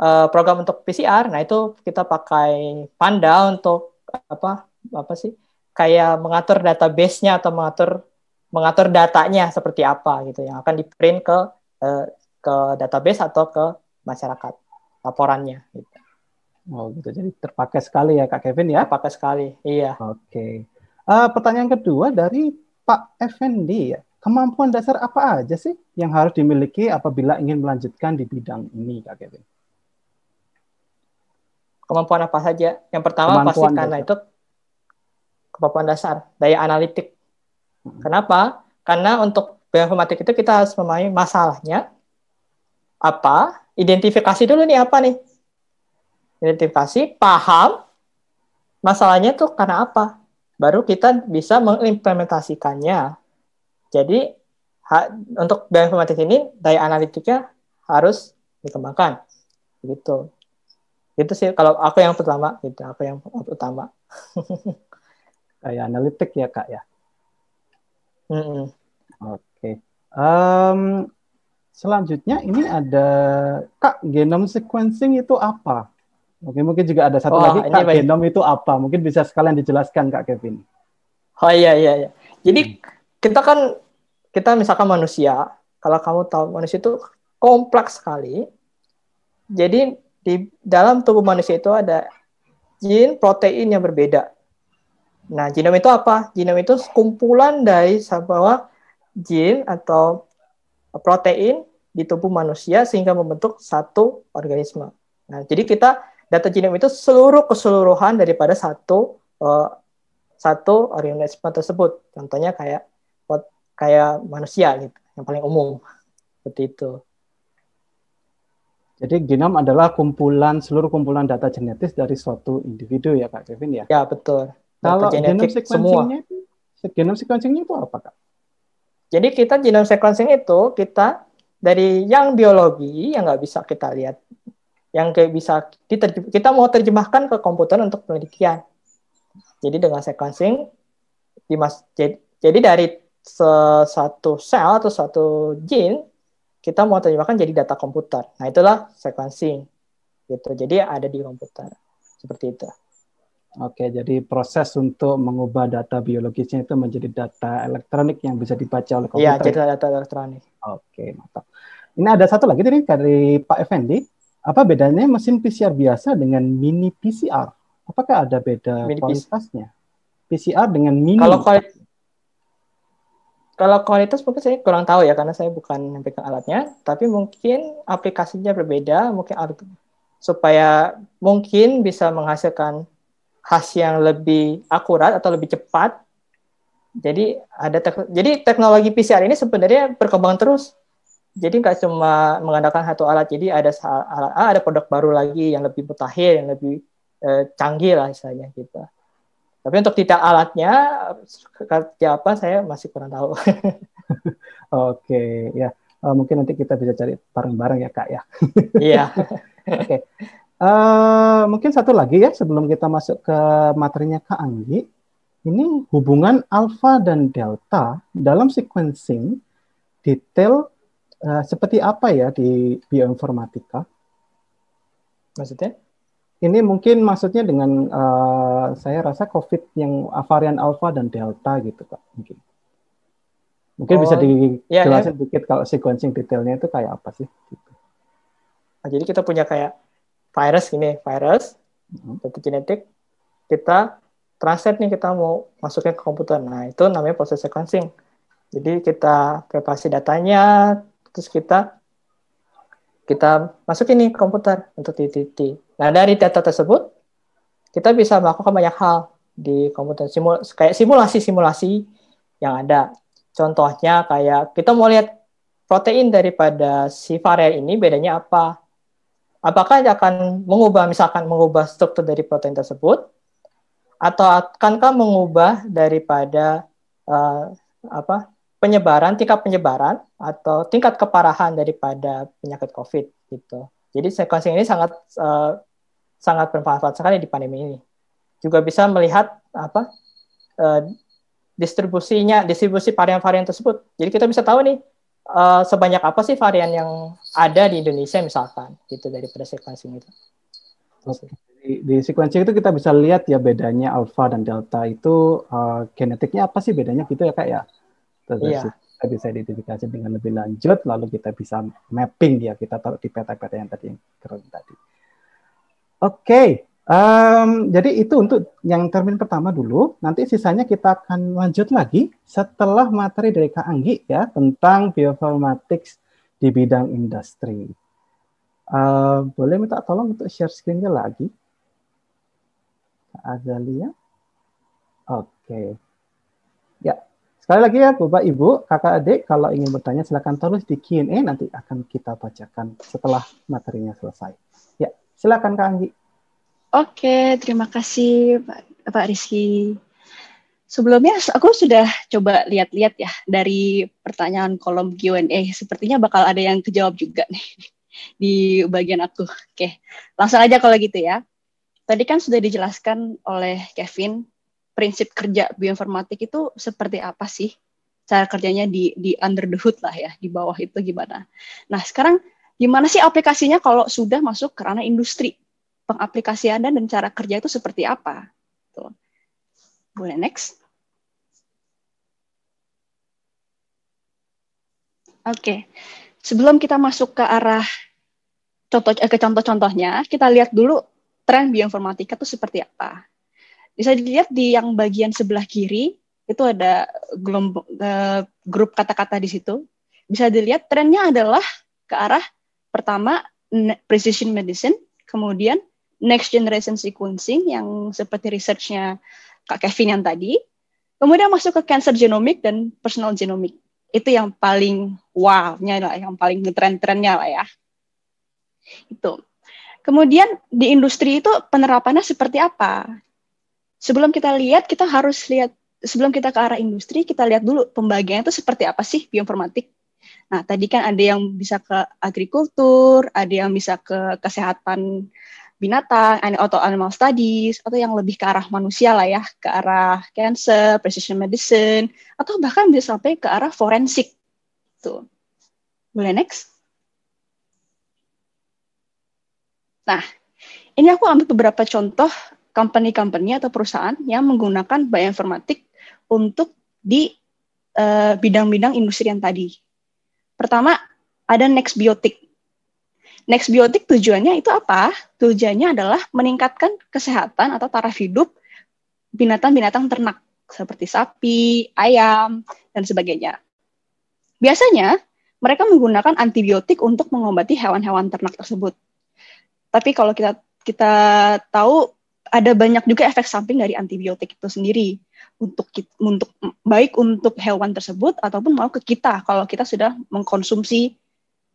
uh, program untuk PCR. Nah, itu kita pakai Panda untuk apa? Apa sih? Kayak mengatur database-nya atau mengatur mengatur datanya seperti apa gitu yang akan di-print ke uh, ke database atau ke masyarakat laporannya. Gitu. Oh gitu, jadi terpakai sekali ya Kak Kevin ya? pakai sekali, iya. Oke. Okay. Uh, eh, pertanyaan kedua dari Pak Effendi ya. Kemampuan dasar apa aja sih yang harus dimiliki apabila ingin melanjutkan di bidang ini Kak Kevin? Kemampuan apa saja? Yang pertama kemampuan pasti dasar. itu kemampuan dasar, daya analitik. Hmm. Kenapa? Karena untuk bioinformatik itu kita harus memahami masalahnya apa, identifikasi dulu nih apa nih? Identifikasi, paham masalahnya tuh karena apa? Baru kita bisa mengimplementasikannya. Jadi ha, untuk bioinformatik ini daya analitiknya harus dikembangkan. Gitu. Itu sih kalau aku yang pertama gitu, aku yang utama. Kayak <laughs> analitik ya, Kak ya. Mm -mm. Oke. Okay. Um, Selanjutnya ini ada Kak, genom sequencing itu apa? Mungkin mungkin juga ada satu oh, lagi Kak, genom itu apa? Mungkin bisa sekalian dijelaskan Kak Kevin. Oh iya iya iya. Jadi hmm. kita kan kita misalkan manusia, kalau kamu tahu manusia itu kompleks sekali. Jadi di dalam tubuh manusia itu ada jin protein yang berbeda. Nah, genom itu apa? Genom itu kumpulan dari sebuah jin atau protein di tubuh manusia sehingga membentuk satu organisme. Nah, jadi kita data genom itu seluruh keseluruhan daripada satu uh, satu organisme tersebut. Contohnya kayak kayak manusia gitu, yang paling umum seperti itu. Jadi genom adalah kumpulan seluruh kumpulan data genetis dari suatu individu ya Kak Kevin ya. Ya betul. Data Kalau genom sequencing semua. genom sequencing itu apa Kak? Jadi kita genome sequencing itu kita dari yang biologi yang nggak bisa kita lihat, yang kayak bisa kita, kita mau terjemahkan ke komputer untuk penelitian. Jadi dengan sequencing, dimas, jadi, dari satu sel atau satu gene kita mau terjemahkan jadi data komputer. Nah itulah sequencing gitu. Jadi ada di komputer seperti itu. Oke, jadi proses untuk mengubah data biologisnya itu menjadi data elektronik yang bisa dibaca oleh iya, komputer. Iya, jadi data elektronik. Oke, mantap. Ini ada satu lagi dari dari Pak Effendi. Apa bedanya mesin PCR biasa dengan mini PCR? Apakah ada beda mini kualitasnya? PCR dengan mini. Kalau kuali kalau kualitas mungkin saya kurang tahu ya karena saya bukan pegang alatnya, tapi mungkin aplikasinya berbeda, mungkin supaya mungkin bisa menghasilkan khas yang lebih akurat atau lebih cepat. Jadi ada tek jadi teknologi PCR ini sebenarnya berkembang terus. Jadi nggak cuma mengandalkan satu alat. Jadi ada alat ada produk baru lagi yang lebih mutakhir, yang lebih eh, canggih lah misalnya gitu. Tapi untuk tidak alatnya kerja saya masih kurang tahu. <laughs> Oke, ya. Eh, mungkin nanti kita bisa cari bareng-bareng ya, Kak ya. Iya. <laughs> Oke. Okay. Eh, mungkin satu lagi ya sebelum kita masuk ke materinya Kak Anggi. Ini hubungan alfa dan delta dalam sequencing detail uh, seperti apa ya di bioinformatika? Maksudnya? Ini mungkin maksudnya dengan uh, saya rasa COVID yang varian alfa dan delta gitu Kak. Mungkin, mungkin oh, bisa dijelasin ya, ya. dikit kalau sequencing detailnya itu kayak apa sih? Gitu. Nah, jadi kita punya kayak virus ini virus mm-hmm. genetik kita translate nih kita mau masukin ke komputer. Nah, itu namanya proses sequencing. Jadi kita preparasi datanya, terus kita kita masukin nih ke komputer untuk TTT Nah, dari data tersebut kita bisa melakukan banyak hal di komputer simul kayak simulasi-simulasi yang ada. Contohnya kayak kita mau lihat protein daripada si varian ini bedanya apa apakah akan mengubah misalkan mengubah struktur dari protein tersebut atau akankah mengubah daripada uh, apa penyebaran tingkat penyebaran atau tingkat keparahan daripada penyakit COVID gitu. Jadi sequencing ini sangat uh, sangat bermanfaat sekali di pandemi ini. Juga bisa melihat apa uh, distribusinya distribusi varian-varian tersebut. Jadi kita bisa tahu nih uh, sebanyak apa sih varian yang ada di Indonesia misalkan gitu daripada sequencing itu? Di, di sequencing itu kita bisa lihat ya bedanya alpha dan delta itu uh, genetiknya apa sih bedanya gitu ya kak ya? Terus iya. kita bisa identifikasi dengan lebih lanjut lalu kita bisa mapping ya kita taruh di peta-peta yang tadi yang keren tadi. Oke, okay. Um, jadi itu untuk yang termin pertama dulu. Nanti sisanya kita akan lanjut lagi setelah materi dari Kak Anggi ya tentang bioinformatics di bidang industri. Uh, boleh minta tolong untuk share screen-nya lagi? Kak Azalia. Oke. Okay. Ya, sekali lagi ya Bapak Ibu, Kakak Adik kalau ingin bertanya silakan tulis di Q&A nanti akan kita bacakan setelah materinya selesai. Ya, silakan Kak Anggi. Oke, terima kasih Pak, Pak Rizky. Sebelumnya aku sudah coba lihat-lihat ya dari pertanyaan kolom Q&A. Sepertinya bakal ada yang kejawab juga nih <laughs> di bagian aku. Oke, langsung aja kalau gitu ya. Tadi kan sudah dijelaskan oleh Kevin prinsip kerja bioinformatik itu seperti apa sih? Cara kerjanya di di under the hood lah ya, di bawah itu gimana? Nah, sekarang gimana sih aplikasinya kalau sudah masuk ke ranah industri? pengaplikasian dan cara kerja itu seperti apa. Tuh. Boleh next. Oke, okay. sebelum kita masuk ke arah contoh eh, ke contoh-contohnya, kita lihat dulu tren bioinformatika itu seperti apa. Bisa dilihat di yang bagian sebelah kiri itu ada gelombang, eh, grup kata-kata di situ. Bisa dilihat trennya adalah ke arah pertama precision medicine, kemudian next generation sequencing yang seperti researchnya Kak Kevin yang tadi. Kemudian masuk ke cancer genomic dan personal genomic. Itu yang paling wow-nya lah, yang paling ngetren-trennya lah ya. Itu. Kemudian di industri itu penerapannya seperti apa? Sebelum kita lihat, kita harus lihat sebelum kita ke arah industri, kita lihat dulu pembagian itu seperti apa sih bioinformatik. Nah, tadi kan ada yang bisa ke agrikultur, ada yang bisa ke kesehatan binatang atau animal studies atau yang lebih ke arah manusia lah ya ke arah cancer, precision medicine atau bahkan bisa sampai ke arah forensik tuh. Boleh next? Nah, ini aku ambil beberapa contoh company-company atau perusahaan yang menggunakan bioinformatik untuk di eh, bidang-bidang uh, industri yang tadi. Pertama, ada next biotik. Next biotik tujuannya itu apa? Tujuannya adalah meningkatkan kesehatan atau taraf hidup binatang-binatang ternak seperti sapi, ayam, dan sebagainya. Biasanya mereka menggunakan antibiotik untuk mengobati hewan-hewan ternak tersebut. Tapi kalau kita kita tahu ada banyak juga efek samping dari antibiotik itu sendiri untuk untuk baik untuk hewan tersebut ataupun mau ke kita kalau kita sudah mengkonsumsi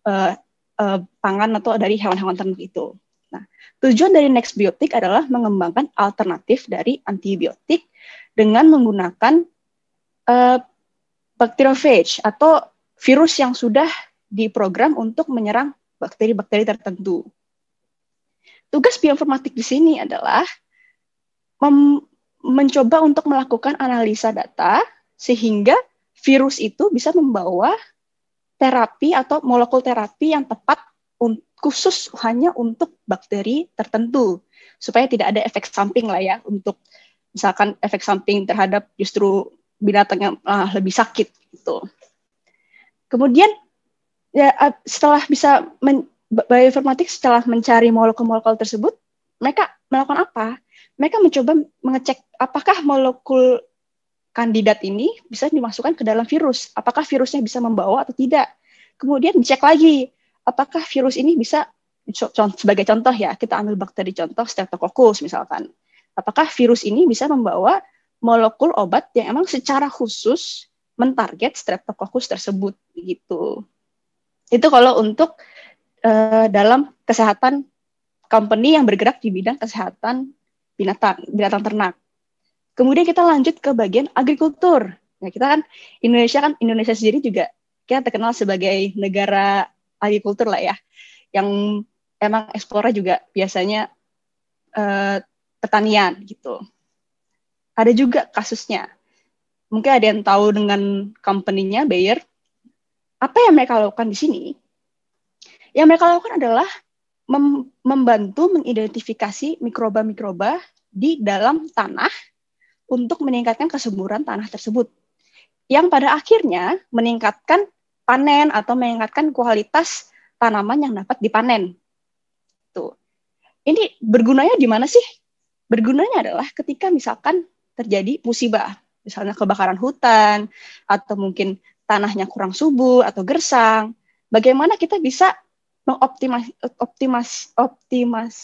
uh, uh, pangan atau dari hewan-hewan ternak itu. Nah, tujuan dari Nextbiotic adalah mengembangkan alternatif dari antibiotik dengan menggunakan uh, eh, bakteriophage atau virus yang sudah diprogram untuk menyerang bakteri-bakteri tertentu. Tugas bioinformatik di sini adalah mencoba untuk melakukan analisa data sehingga virus itu bisa membawa terapi atau molekul terapi yang tepat khusus hanya untuk bakteri tertentu supaya tidak ada efek samping lah ya untuk misalkan efek samping terhadap justru binatang yang uh, lebih sakit gitu. Kemudian ya setelah bisa men, bioinformatik setelah mencari molekul-molekul tersebut, mereka melakukan apa? Mereka mencoba mengecek apakah molekul kandidat ini bisa dimasukkan ke dalam virus. Apakah virusnya bisa membawa atau tidak? Kemudian dicek lagi, apakah virus ini bisa sebagai contoh ya, kita ambil bakteri contoh Streptococcus misalkan. Apakah virus ini bisa membawa molekul obat yang emang secara khusus mentarget Streptococcus tersebut gitu. Itu kalau untuk uh, dalam kesehatan company yang bergerak di bidang kesehatan binatang binatang ternak Kemudian kita lanjut ke bagian agrikultur. Nah, kita kan Indonesia kan Indonesia sendiri juga kita terkenal sebagai negara agrikultur lah ya. Yang emang eksplora juga biasanya eh, pertanian gitu. Ada juga kasusnya. Mungkin ada yang tahu dengan company-nya Bayer. Apa yang mereka lakukan di sini? Yang mereka lakukan adalah mem membantu mengidentifikasi mikroba-mikroba di dalam tanah untuk meningkatkan kesuburan tanah tersebut, yang pada akhirnya meningkatkan panen atau meningkatkan kualitas tanaman yang dapat dipanen. Tuh. Ini bergunanya di mana sih? Bergunanya adalah ketika misalkan terjadi musibah, misalnya kebakaran hutan atau mungkin tanahnya kurang subur atau gersang, bagaimana kita bisa mengoptimasi optimas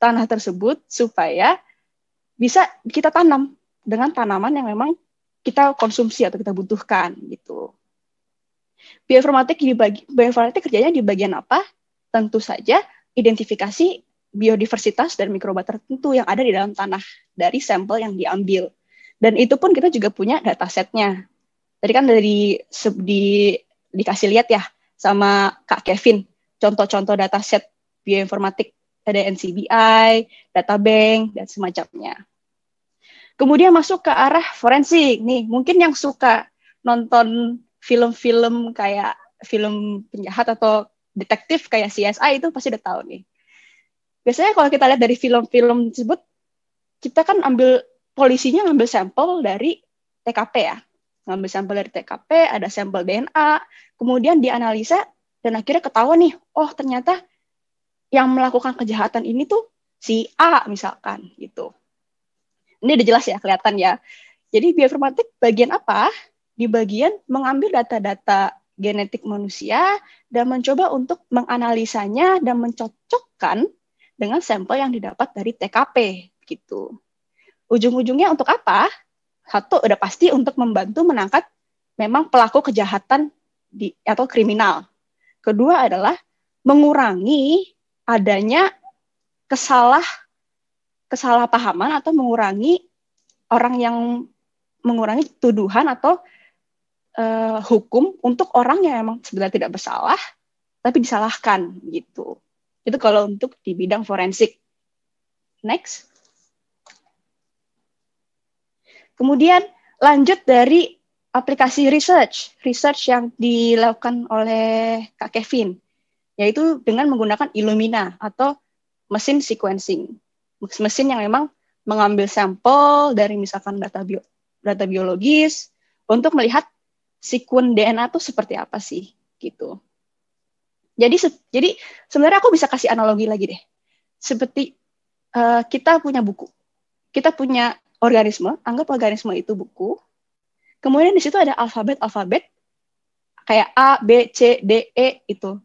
tanah tersebut supaya bisa kita tanam dengan tanaman yang memang kita konsumsi atau kita butuhkan gitu. Bioinformatik dibagi bioinformatik kerjanya di bagian apa? Tentu saja identifikasi biodiversitas dan mikroba tertentu yang ada di dalam tanah dari sampel yang diambil. Dan itu pun kita juga punya data setnya. Tadi kan dari di, dikasih lihat ya sama Kak Kevin contoh-contoh data set bioinformatik ada NCBI, data bank, dan semacamnya. Kemudian masuk ke arah forensik. Nih, mungkin yang suka nonton film-film kayak film penjahat atau detektif kayak CSI itu pasti udah tahu nih. Biasanya kalau kita lihat dari film-film tersebut, kita kan ambil polisinya ngambil sampel dari TKP ya. Ngambil sampel dari TKP, ada sampel DNA, kemudian dianalisa dan akhirnya ketahuan nih, oh ternyata yang melakukan kejahatan ini tuh si A misalkan gitu. Ini udah jelas ya kelihatan ya. Jadi bioinformatik bagian apa? Di bagian mengambil data-data genetik manusia dan mencoba untuk menganalisanya dan mencocokkan dengan sampel yang didapat dari TKP gitu. Ujung-ujungnya untuk apa? Satu udah pasti untuk membantu menangkap memang pelaku kejahatan di atau kriminal. Kedua adalah mengurangi adanya kesalah kesalahpahaman atau mengurangi orang yang mengurangi tuduhan atau uh, hukum untuk orang yang memang sebenarnya tidak bersalah tapi disalahkan gitu. Itu kalau untuk di bidang forensik. Next. Kemudian lanjut dari aplikasi research, research yang dilakukan oleh Kak Kevin yaitu dengan menggunakan Illumina atau mesin sequencing. Mesin yang memang mengambil sampel dari misalkan data bio, data biologis untuk melihat sekuen DNA itu seperti apa sih gitu. Jadi se jadi sebenarnya aku bisa kasih analogi lagi deh. Seperti uh, kita punya buku. Kita punya organisme, anggap organisme itu buku. Kemudian di situ ada alfabet-alfabet kayak A, B, C, D, E itu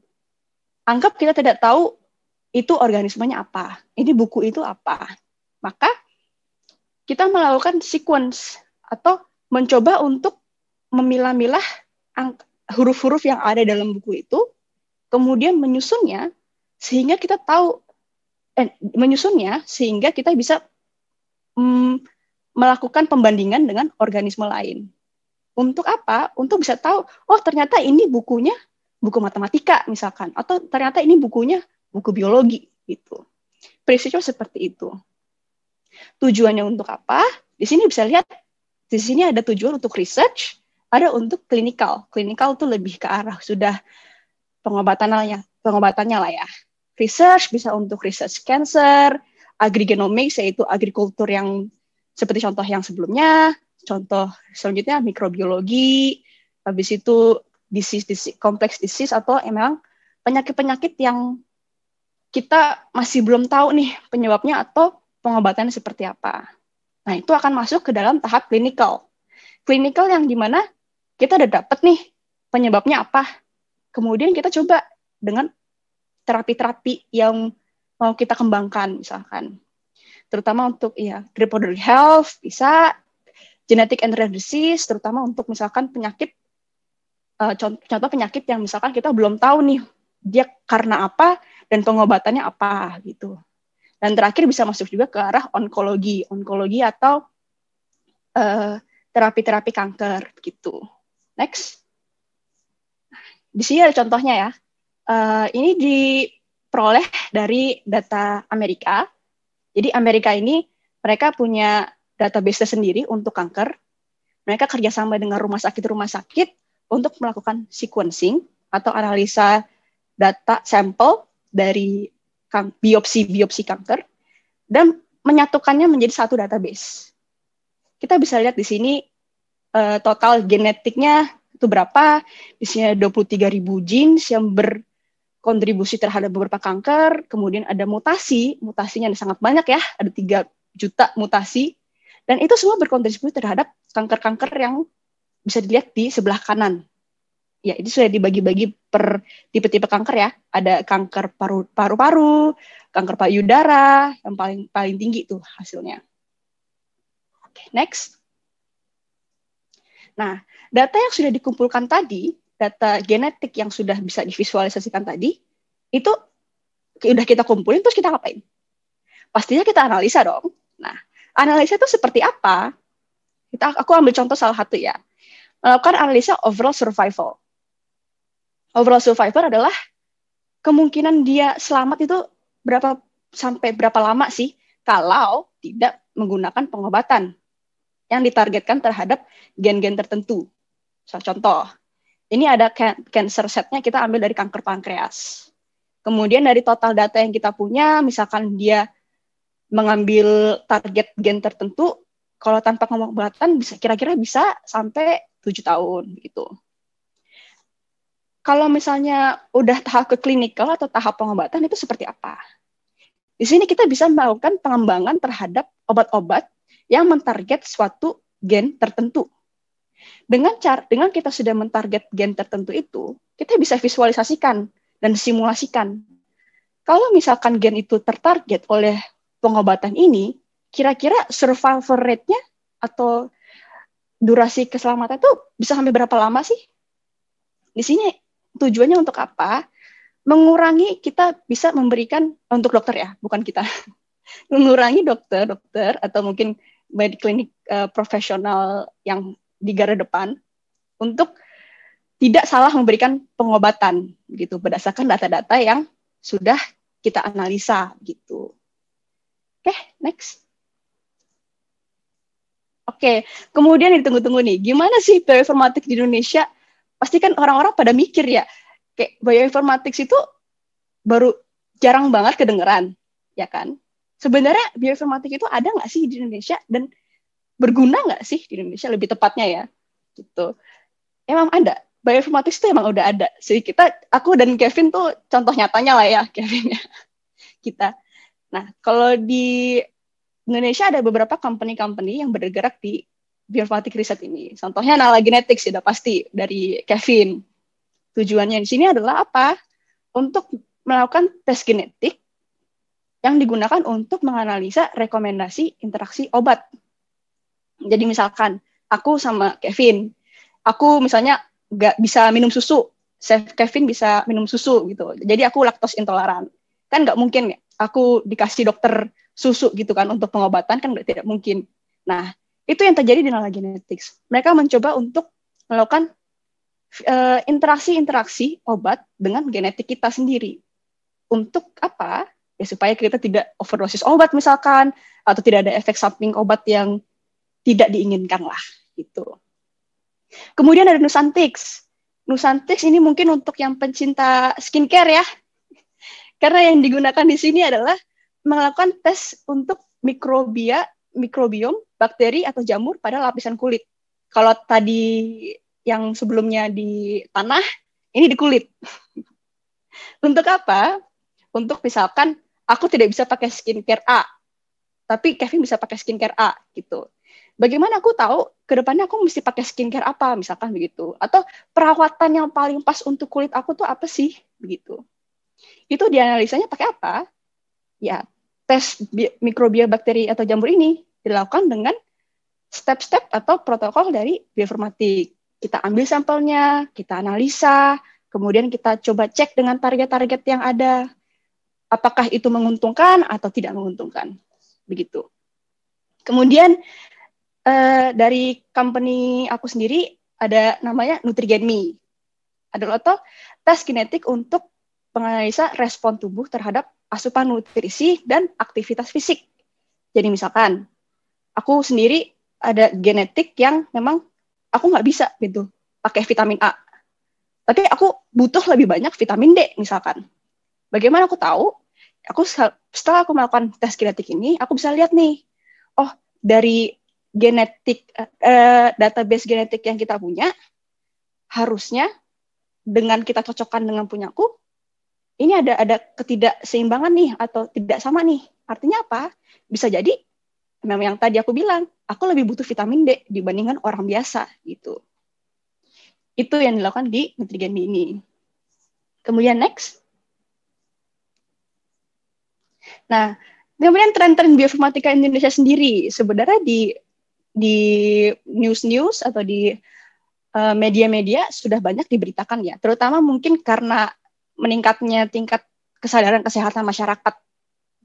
anggap kita tidak tahu itu organismenya apa, ini buku itu apa. Maka kita melakukan sequence atau mencoba untuk memilah-milah huruf-huruf yang ada dalam buku itu, kemudian menyusunnya sehingga kita tahu eh, menyusunnya sehingga kita bisa mm, melakukan pembandingan dengan organisme lain. Untuk apa? Untuk bisa tahu, oh ternyata ini bukunya buku matematika misalkan atau ternyata ini bukunya buku biologi gitu. prinsipnya seperti itu. Tujuannya untuk apa? Di sini bisa lihat di sini ada tujuan untuk research, ada untuk klinikal. Klinikal itu lebih ke arah sudah pengobatannya, pengobatannya lah ya. Research bisa untuk research cancer, agrigenomics yaitu agrikultur yang seperti contoh yang sebelumnya, contoh selanjutnya mikrobiologi, habis itu disease, disease kompleks disease atau emang penyakit-penyakit yang kita masih belum tahu nih penyebabnya atau pengobatannya seperti apa. Nah, itu akan masuk ke dalam tahap klinikal. Klinikal yang dimana kita udah dapet nih penyebabnya apa. Kemudian kita coba dengan terapi-terapi yang mau kita kembangkan misalkan. Terutama untuk ya reproductive health bisa, genetic and rare disease, terutama untuk misalkan penyakit Eh, contoh, penyakit yang misalkan kita belum tahu nih dia karena apa dan pengobatannya apa gitu. Dan terakhir bisa masuk juga ke arah onkologi, onkologi atau eh, terapi-terapi uh, kanker gitu. Next. Di sini ada contohnya ya. Uh, ini diperoleh dari data Amerika. Jadi Amerika ini mereka punya database sendiri untuk kanker. Mereka kerjasama dengan rumah sakit-rumah sakit untuk melakukan sequencing atau analisa data sampel dari biopsi-biopsi kanker dan menyatukannya menjadi satu database. Kita bisa lihat di sini eh, total genetiknya itu berapa, isinya 23.000 genes yang berkontribusi terhadap beberapa kanker, kemudian ada mutasi, mutasinya ada sangat banyak ya, ada 3 juta mutasi, dan itu semua berkontribusi terhadap kanker-kanker yang bisa dilihat di sebelah kanan. Ya, ini sudah dibagi-bagi per tipe-tipe kanker ya. Ada kanker paru-paru, kanker payudara yang paling paling tinggi tuh hasilnya. Oke, okay, next. Nah, data yang sudah dikumpulkan tadi, data genetik yang sudah bisa divisualisasikan tadi, itu udah kita kumpulin terus kita ngapain? Pastinya kita analisa dong. Nah, analisa itu seperti apa? Kita aku ambil contoh salah satu ya melakukan eh, analisa overall survival. Overall survival adalah kemungkinan dia selamat itu berapa sampai berapa lama sih kalau tidak menggunakan pengobatan yang ditargetkan terhadap gen-gen tertentu. So, contoh, ini ada kan-, cancer setnya kita ambil dari kanker pankreas. Kemudian dari total data yang kita punya, misalkan dia mengambil target gen tertentu, kalau tanpa pengobatan bisa kira-kira bisa sampai tujuh tahun gitu. Kalau misalnya udah tahap ke klinikal atau tahap pengobatan itu seperti apa? Di sini kita bisa melakukan pengembangan terhadap obat-obat yang mentarget suatu gen tertentu. Dengan cara dengan kita sudah mentarget gen tertentu itu, kita bisa visualisasikan dan simulasikan. Kalau misalkan gen itu tertarget oleh pengobatan ini, kira-kira survival rate-nya atau durasi keselamatan itu bisa sampai berapa lama sih? Di sini tujuannya untuk apa? Mengurangi kita bisa memberikan oh, untuk dokter ya, bukan kita. <laughs> mengurangi dokter, dokter atau mungkin medik klinik uh, profesional yang di garda depan untuk tidak salah memberikan pengobatan gitu berdasarkan data-data yang sudah kita analisa gitu. Oke, okay, next. Oke, kemudian ditunggu-tunggu nih, gimana sih bioinformatik di Indonesia? Pasti kan orang-orang pada mikir ya, kayak bioinformatik itu baru jarang banget kedengeran, ya kan? Sebenarnya bioinformatik itu ada nggak sih di Indonesia dan berguna nggak sih di Indonesia lebih tepatnya ya, gitu. Emang ada bioinformatik itu emang udah ada Jadi kita, aku dan Kevin tuh contoh nyatanya lah ya <laughs> Kevin ya kita. Nah kalau di Indonesia ada beberapa company-company yang bergerak di bioinformatik riset ini. Contohnya Nala Genetics sudah pasti dari Kevin. Tujuannya di sini adalah apa? Untuk melakukan tes genetik yang digunakan untuk menganalisa rekomendasi interaksi obat. Jadi misalkan aku sama Kevin, aku misalnya nggak bisa minum susu, Chef Kevin bisa minum susu gitu. Jadi aku laktos intoleran. Kan nggak mungkin ya aku dikasih dokter susu gitu kan untuk pengobatan kan tidak mungkin. Nah, itu yang terjadi di Nala Genetics. Mereka mencoba untuk melakukan eh, interaksi-interaksi uh, obat dengan genetik kita sendiri. Untuk apa? Ya supaya kita tidak overdosis obat misalkan atau tidak ada efek samping obat yang tidak diinginkan lah gitu. Kemudian ada Nusantix. Nusantix ini mungkin untuk yang pencinta skincare ya. Karena yang digunakan di sini adalah melakukan tes untuk mikrobia, mikrobiom, bakteri atau jamur pada lapisan kulit. Kalau tadi yang sebelumnya di tanah, ini di kulit. <laughs> untuk apa? Untuk misalkan aku tidak bisa pakai skincare A, tapi Kevin bisa pakai skincare A gitu. Bagaimana aku tahu ke depannya aku mesti pakai skincare apa misalkan begitu atau perawatan yang paling pas untuk kulit aku tuh apa sih begitu. Itu dianalisanya pakai apa? Ya, tes mikrobia bakteri atau jamur ini dilakukan dengan step-step atau protokol dari bioinformatik. Kita ambil sampelnya, kita analisa, kemudian kita coba cek dengan target-target yang ada. Apakah itu menguntungkan atau tidak menguntungkan? Begitu. Kemudian eh, dari company aku sendiri ada namanya NutrigenMe. Adalah atau tes kinetik untuk penganalisa respon tubuh terhadap asupan nutrisi dan aktivitas fisik. Jadi misalkan aku sendiri ada genetik yang memang aku nggak bisa gitu pakai vitamin A, tapi aku butuh lebih banyak vitamin D misalkan. Bagaimana aku tahu? Aku setelah aku melakukan tes genetik ini, aku bisa lihat nih, oh dari genetik uh, database genetik yang kita punya, harusnya dengan kita cocokkan dengan punyaku, ini ada ada ketidakseimbangan nih atau tidak sama nih. Artinya apa? Bisa jadi memang yang tadi aku bilang, aku lebih butuh vitamin D dibandingkan orang biasa gitu. Itu yang dilakukan di nutrigen ini. Kemudian next. Nah, kemudian tren-tren bioinformatika Indonesia sendiri sebenarnya di di news-news atau di eh, media-media sudah banyak diberitakan ya, terutama mungkin karena meningkatnya tingkat kesadaran kesehatan masyarakat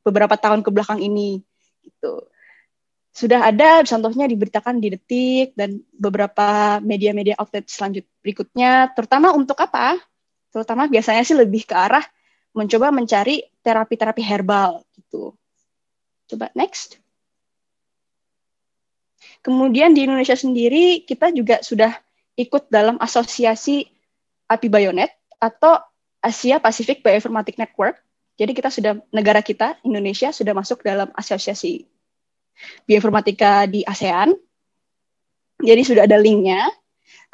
beberapa tahun ke belakang ini gitu. Sudah ada contohnya diberitakan di Detik dan beberapa media-media outlet selanjut berikutnya terutama untuk apa? Terutama biasanya sih lebih ke arah mencoba mencari terapi-terapi herbal gitu. Coba next. Kemudian di Indonesia sendiri kita juga sudah ikut dalam asosiasi API Bayonet atau Asia Pacific Bioinformatic Network. Jadi kita sudah negara kita Indonesia sudah masuk dalam asosiasi bioinformatika di ASEAN. Jadi sudah ada linknya.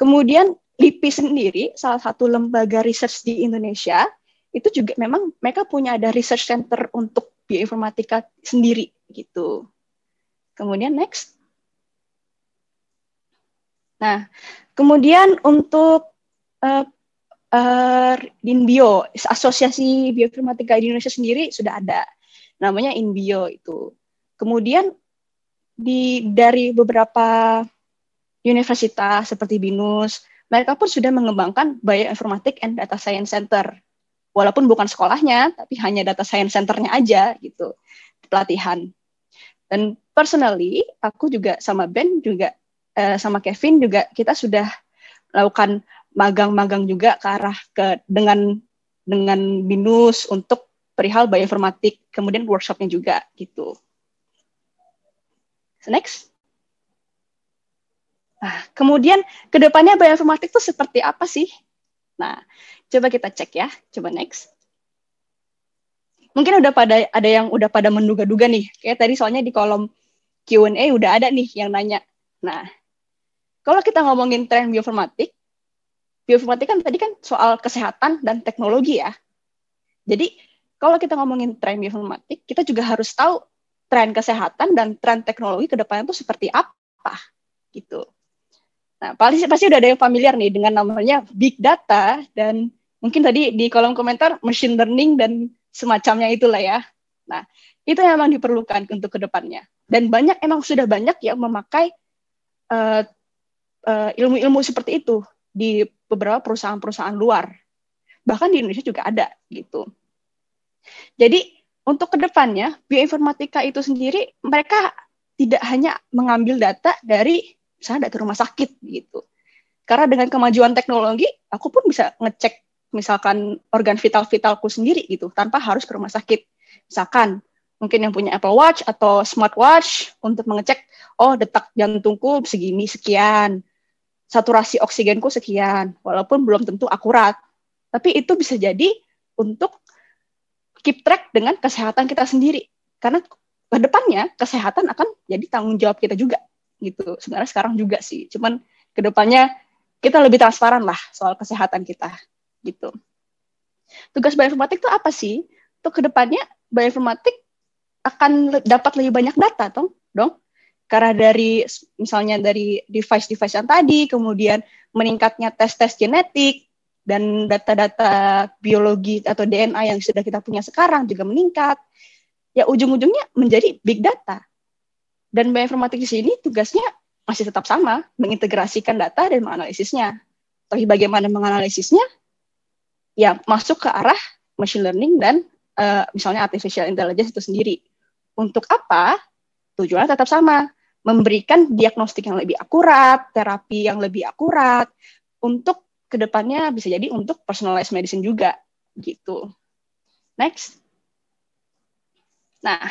Kemudian LIPI sendiri salah satu lembaga research di Indonesia itu juga memang mereka punya ada research center untuk bioinformatika sendiri gitu. Kemudian next. Nah, kemudian untuk uh, uh, eh, InBio, Asosiasi Bioinformatika Indonesia sendiri sudah ada. Namanya InBio itu. Kemudian di dari beberapa universitas seperti BINUS, mereka pun sudah mengembangkan bioinformatik and Data Science Center. Walaupun bukan sekolahnya, tapi hanya data science centernya aja gitu, pelatihan. Dan personally, aku juga sama Ben juga, eh, sama Kevin juga, kita sudah melakukan magang-magang juga ke arah ke dengan dengan binus untuk perihal bioinformatik kemudian workshopnya juga gitu so next nah kemudian kedepannya bioinformatik itu seperti apa sih nah coba kita cek ya coba next mungkin udah pada ada yang udah pada menduga-duga nih kayak tadi soalnya di kolom Q&A udah ada nih yang nanya nah kalau kita ngomongin tren bioinformatik bioinformatika kan tadi kan soal kesehatan dan teknologi ya. Jadi kalau kita ngomongin tren bioinformatik, kita juga harus tahu tren kesehatan dan tren teknologi ke depannya itu seperti apa gitu. Nah, pasti pasti udah ada yang familiar nih dengan namanya big data dan mungkin tadi di kolom komentar machine learning dan semacamnya itulah ya. Nah, itu yang memang diperlukan untuk ke depannya. Dan banyak emang sudah banyak yang memakai eh, eh, ilmu-ilmu uh, ilmu -ilmu seperti itu di beberapa perusahaan-perusahaan luar. Bahkan di Indonesia juga ada gitu. Jadi untuk kedepannya bioinformatika itu sendiri mereka tidak hanya mengambil data dari misalnya data rumah sakit gitu. Karena dengan kemajuan teknologi, aku pun bisa ngecek misalkan organ vital vitalku sendiri gitu tanpa harus ke rumah sakit. Misalkan mungkin yang punya Apple Watch atau smartwatch untuk mengecek oh detak jantungku segini sekian saturasi oksigenku sekian, walaupun belum tentu akurat. Tapi itu bisa jadi untuk keep track dengan kesehatan kita sendiri. Karena ke depannya kesehatan akan jadi tanggung jawab kita juga gitu. Sebenarnya sekarang juga sih, cuman ke depannya kita lebih transparan lah soal kesehatan kita gitu. Tugas bioinformatik itu apa sih? Tuh ke depannya bioinformatik akan dapat lebih banyak data dong, dong karena dari misalnya dari device-device yang tadi, kemudian meningkatnya tes-tes genetik dan data-data biologi atau DNA yang sudah kita punya sekarang juga meningkat. Ya ujung-ujungnya menjadi big data. Dan bioinformatik di sini tugasnya masih tetap sama, mengintegrasikan data dan menganalisisnya. Tapi bagaimana menganalisisnya? Ya masuk ke arah machine learning dan uh, misalnya artificial intelligence itu sendiri. Untuk apa? Tujuannya tetap sama, memberikan diagnostik yang lebih akurat, terapi yang lebih akurat untuk kedepannya bisa jadi untuk personalized medicine juga gitu. Next. Nah,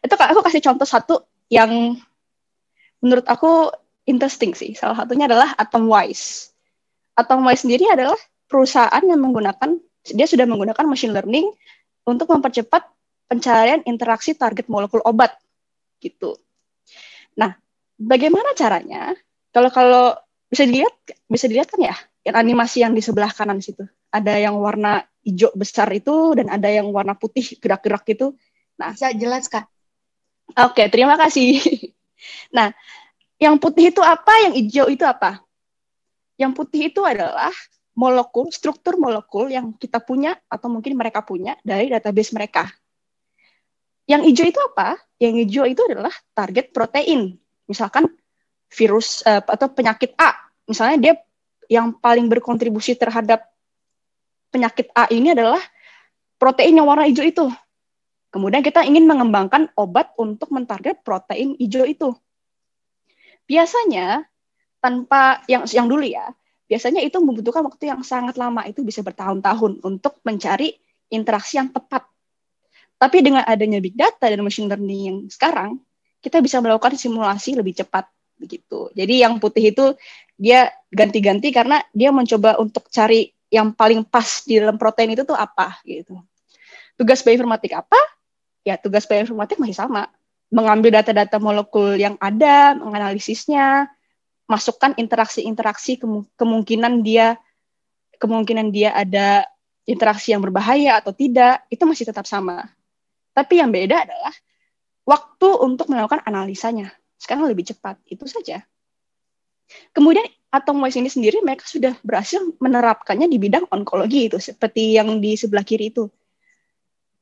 itu kak aku kasih contoh satu yang menurut aku interesting sih. Salah satunya adalah Atomwise. Atomwise sendiri adalah perusahaan yang menggunakan dia sudah menggunakan machine learning untuk mempercepat pencarian interaksi target molekul obat gitu. Nah, bagaimana caranya? Kalau kalau bisa dilihat bisa dilihat kan ya animasi yang di sebelah kanan situ. Ada yang warna hijau besar itu dan ada yang warna putih gerak-gerak itu. Nah, bisa jelas Kak. Oke, okay, terima kasih. <laughs> nah, yang putih itu apa? Yang hijau itu apa? Yang putih itu adalah molekul, struktur molekul yang kita punya atau mungkin mereka punya dari database mereka. Yang hijau itu apa? Yang hijau itu adalah target protein. Misalkan virus uh, atau penyakit A. Misalnya dia yang paling berkontribusi terhadap penyakit A ini adalah protein yang warna hijau itu. Kemudian kita ingin mengembangkan obat untuk mentarget protein hijau itu. Biasanya tanpa yang yang dulu ya, biasanya itu membutuhkan waktu yang sangat lama, itu bisa bertahun-tahun untuk mencari interaksi yang tepat tapi dengan adanya big data dan machine learning yang sekarang, kita bisa melakukan simulasi lebih cepat begitu. Jadi yang putih itu dia ganti-ganti karena dia mencoba untuk cari yang paling pas di dalam protein itu tuh apa gitu. Tugas bioinformatik apa? Ya tugas bioinformatik masih sama. Mengambil data-data molekul yang ada, menganalisisnya, masukkan interaksi-interaksi kemungkinan dia kemungkinan dia ada interaksi yang berbahaya atau tidak, itu masih tetap sama tapi yang beda adalah waktu untuk melakukan analisanya. Sekarang lebih cepat, itu saja. Kemudian atom Atomwise ini sendiri mereka sudah berhasil menerapkannya di bidang onkologi itu seperti yang di sebelah kiri itu.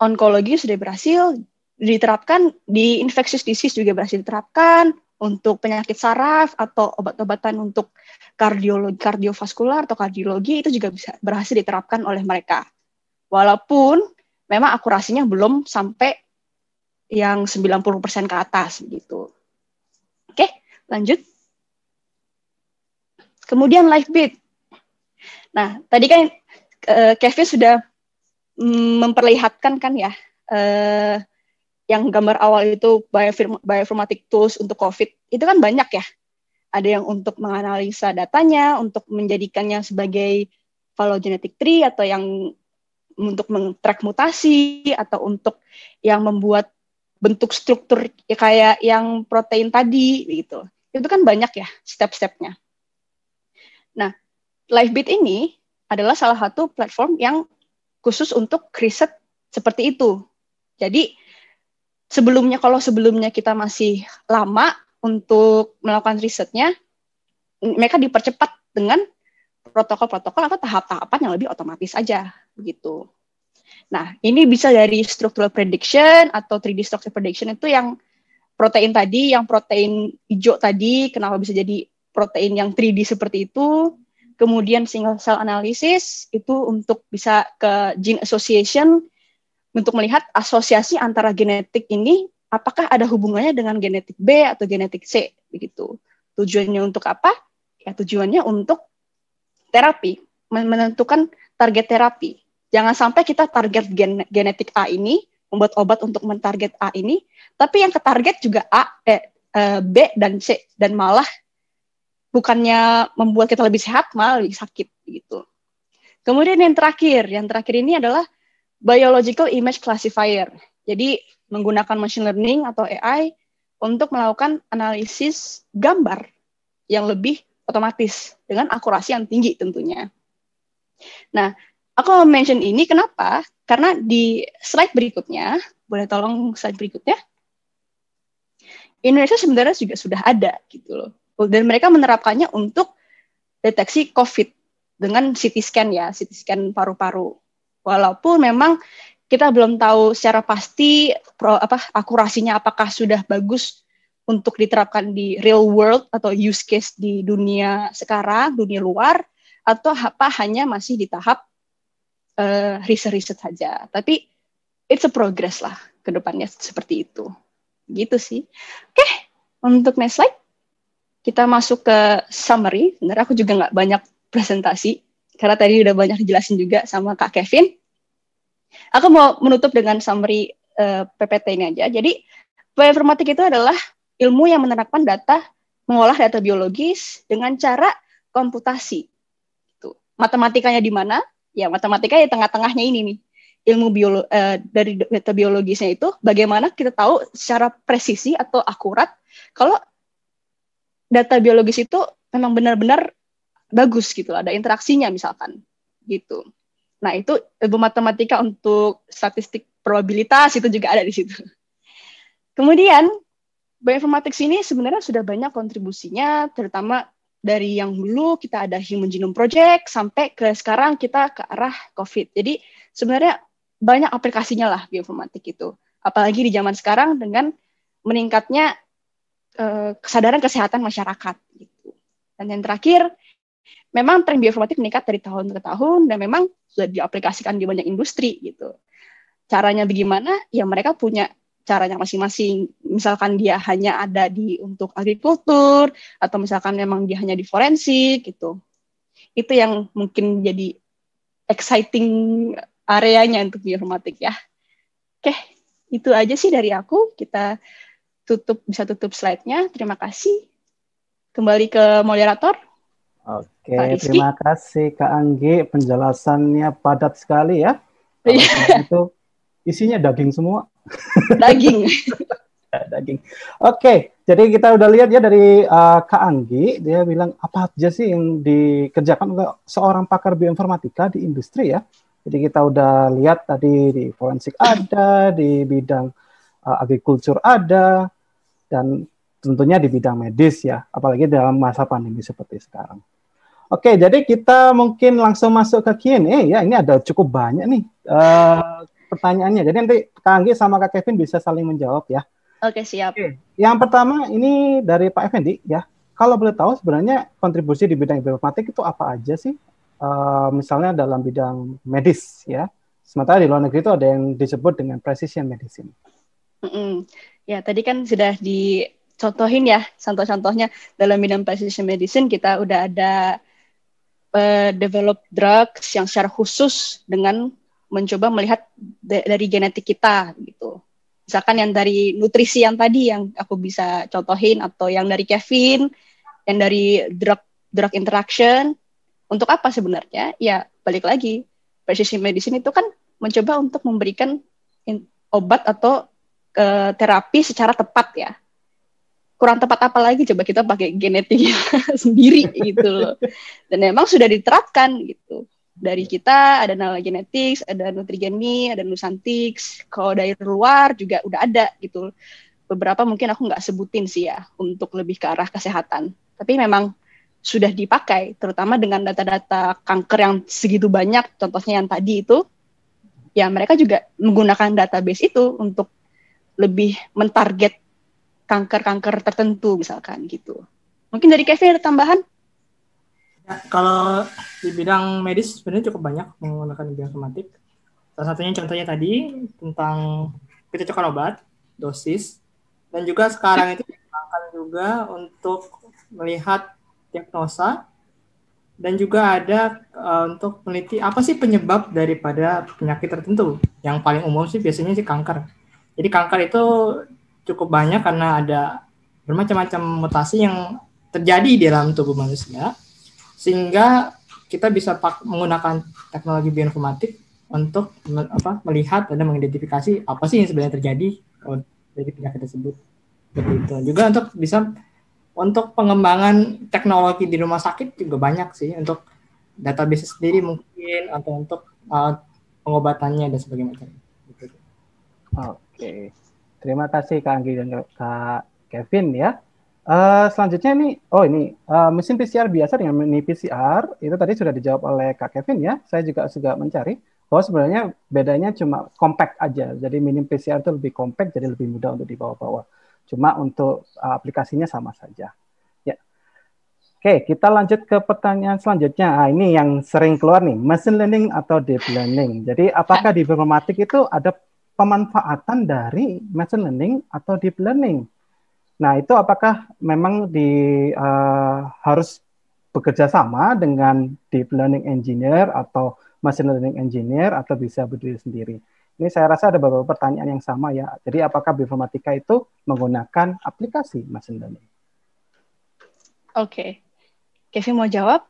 Onkologi sudah berhasil diterapkan di infectious disease juga berhasil diterapkan untuk penyakit saraf atau obat-obatan untuk kardiologi kardiovaskular atau kardiologi itu juga bisa berhasil diterapkan oleh mereka. Walaupun memang akurasinya belum sampai yang 90% ke atas gitu. Oke, lanjut. Kemudian live bid. Nah, tadi kan uh, Kevin sudah mm, memperlihatkan kan ya uh, yang gambar awal itu bioinformatic tools untuk COVID itu kan banyak ya. Ada yang untuk menganalisa datanya, untuk menjadikannya sebagai phylogenetic tree atau yang untuk mengtrack mutasi atau untuk yang membuat bentuk struktur ya kayak yang protein tadi gitu. Itu kan banyak ya step-stepnya. Nah, LiveBit ini adalah salah satu platform yang khusus untuk riset seperti itu. Jadi sebelumnya kalau sebelumnya kita masih lama untuk melakukan risetnya, mereka dipercepat dengan protokol-protokol atau tahap-tahapan yang lebih otomatis aja begitu. Nah, ini bisa dari structural prediction atau 3D structure prediction itu yang protein tadi, yang protein hijau tadi, kenapa bisa jadi protein yang 3D seperti itu. Kemudian single cell analysis itu untuk bisa ke gene association untuk melihat asosiasi antara genetik ini apakah ada hubungannya dengan genetik B atau genetik C begitu. Tujuannya untuk apa? Ya tujuannya untuk terapi, menentukan target terapi. Jangan sampai kita target gen genetik A ini, membuat obat untuk mentarget A ini, tapi yang ketarget juga A, eh, eh, B dan C dan malah bukannya membuat kita lebih sehat malah lebih sakit gitu. Kemudian yang terakhir, yang terakhir ini adalah biological image classifier. Jadi menggunakan machine learning atau AI untuk melakukan analisis gambar yang lebih otomatis dengan akurasi yang tinggi tentunya. Nah, aku mention ini kenapa? Karena di slide berikutnya, boleh tolong slide berikutnya? Indonesia sebenarnya juga sudah ada gitu loh. Dan mereka menerapkannya untuk deteksi COVID dengan CT scan ya, CT scan paru-paru. Walaupun memang kita belum tahu secara pasti pro, apa akurasinya apakah sudah bagus untuk diterapkan di real world atau use case di dunia sekarang, dunia luar, atau apa hanya masih di tahap uh, riset-riset saja. Tapi it's a progress lah ke depannya seperti itu. Gitu sih. Oke, okay, untuk next slide. Kita masuk ke summary. Sebenarnya aku juga nggak banyak presentasi, karena tadi udah banyak dijelasin juga sama Kak Kevin. Aku mau menutup dengan summary uh, eh, PPT ini aja. Jadi, bioinformatik itu adalah ilmu yang menerapkan data, mengolah data biologis dengan cara komputasi. Itu. Matematikanya di mana? Ya, matematika di tengah-tengahnya ini nih. Ilmu biolo uh, dari data biologisnya itu bagaimana kita tahu secara presisi atau akurat kalau data biologis itu memang benar-benar bagus gitu, ada interaksinya misalkan gitu. Nah, itu ilmu matematika untuk statistik probabilitas itu juga ada di situ. Kemudian bioinformatics ini sebenarnya sudah banyak kontribusinya, terutama dari yang dulu kita ada Human Genome Project sampai ke sekarang kita ke arah COVID. Jadi sebenarnya banyak aplikasinya lah bioinformatik itu. Apalagi di zaman sekarang dengan meningkatnya eh, kesadaran kesehatan masyarakat gitu. Dan yang terakhir, memang tren bioinformatik meningkat dari tahun ke tahun dan memang sudah diaplikasikan di banyak industri gitu. Caranya bagaimana? Ya mereka punya caranya masing-masing. Misalkan dia hanya ada di untuk agrikultur atau misalkan memang dia hanya di forensik gitu. Itu yang mungkin jadi exciting areanya untuk bioinformatik ya. Oke, itu aja sih dari aku. Kita tutup bisa tutup slide-nya. Terima kasih. Kembali ke moderator. Oke, terima kasih Kak Anggi. Penjelasannya padat sekali ya. Iya. itu isinya daging semua. Daging. <laughs> Ya, daging. Oke, okay, jadi kita udah lihat ya dari uh, Kak Anggi, dia bilang apa aja sih yang dikerjakan oleh seorang pakar bioinformatika di industri ya. Jadi kita udah lihat tadi di forensik ada, di bidang uh, agrikultur ada, dan tentunya di bidang medis ya, apalagi dalam masa pandemi seperti sekarang. Oke, jadi kita mungkin langsung masuk ke Q&A ya. Ini ada cukup banyak nih uh, pertanyaannya. Jadi nanti Kak Anggi sama Kak Kevin bisa saling menjawab ya. Oke, siap. Oke. Yang pertama ini dari Pak Effendi ya. Kalau boleh tahu sebenarnya kontribusi di bidang informatik itu apa aja sih? Uh, misalnya dalam bidang medis ya. Sementara di luar negeri itu ada yang disebut dengan precision medicine. Mm -mm. Ya, tadi kan sudah dicontohin ya contoh-contohnya dalam bidang precision medicine kita udah ada uh, develop drugs yang secara khusus dengan mencoba melihat dari genetik kita gitu. Misalkan yang dari nutrisi yang tadi yang aku bisa contohin atau yang dari Kevin, yang dari drug drug interaction untuk apa sebenarnya? Ya balik lagi precision medicine itu kan mencoba untuk memberikan obat atau e, terapi secara tepat ya. Kurang tepat apa lagi coba kita pakai genetiknya <laughs> sendiri gitu loh. Dan memang sudah diterapkan gitu dari kita ada Nala Genetics, ada Nutrigeni, ada Nusantix. Kalau dari luar juga udah ada gitu. Beberapa mungkin aku nggak sebutin sih ya untuk lebih ke arah kesehatan. Tapi memang sudah dipakai, terutama dengan data-data kanker yang segitu banyak, contohnya yang tadi itu, ya mereka juga menggunakan database itu untuk lebih mentarget kanker-kanker tertentu misalkan gitu. Mungkin dari Kevin ada tambahan? Ya, kalau di bidang medis sebenarnya cukup banyak menggunakan bioinformatik. Salah satunya contohnya tadi tentang kecocokan obat, dosis, dan juga sekarang itu digunakan juga untuk melihat diagnosa dan juga ada uh, untuk meneliti apa sih penyebab daripada penyakit tertentu. Yang paling umum sih biasanya sih kanker. Jadi kanker itu cukup banyak karena ada bermacam-macam mutasi yang terjadi di dalam tubuh manusia sehingga kita bisa menggunakan teknologi bioinformatik untuk apa, melihat dan mengidentifikasi apa sih yang sebenarnya terjadi dari penyakit tersebut. Begitu. Juga untuk bisa untuk pengembangan teknologi di rumah sakit juga banyak sih untuk database sendiri mungkin atau untuk uh, pengobatannya dan sebagainya. Gitu. Oke. Terima kasih Kak Anggi dan Kak Kevin ya. Uh, selanjutnya ini, oh ini uh, mesin PCR biasa dengan mini PCR itu tadi sudah dijawab oleh Kak Kevin ya. Saya juga sudah mencari bahwa sebenarnya bedanya cuma compact aja. Jadi mini PCR itu lebih compact, jadi lebih mudah untuk dibawa-bawa. Cuma untuk uh, aplikasinya sama saja. Ya. Oke, kita lanjut ke pertanyaan selanjutnya. Nah, ini yang sering keluar nih, machine learning atau deep learning. Jadi apakah di informatik itu ada pemanfaatan dari machine learning atau deep learning? Nah, itu apakah memang di uh, harus bekerja sama dengan deep learning engineer atau machine learning engineer atau bisa berdiri sendiri? Ini saya rasa ada beberapa pertanyaan yang sama ya. Jadi apakah bioinformatika itu menggunakan aplikasi machine learning? Oke. Okay. Kevin mau jawab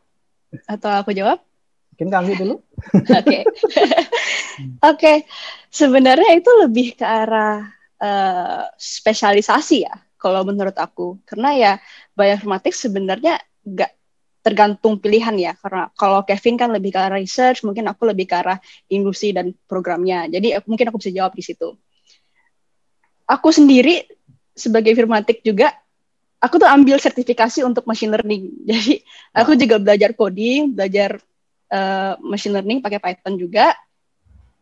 atau aku jawab? Mungkin kami dulu. <laughs> Oke. <laughs> Oke. Okay. Sebenarnya itu lebih ke arah uh, spesialisasi ya kalau menurut aku karena ya bioinformatics sebenarnya nggak tergantung pilihan ya karena kalau Kevin kan lebih ke arah research mungkin aku lebih ke arah industri dan programnya jadi aku, eh, mungkin aku bisa jawab di situ aku sendiri sebagai informatik juga aku tuh ambil sertifikasi untuk machine learning <laughs> jadi aku juga belajar coding belajar uh, machine learning pakai Python juga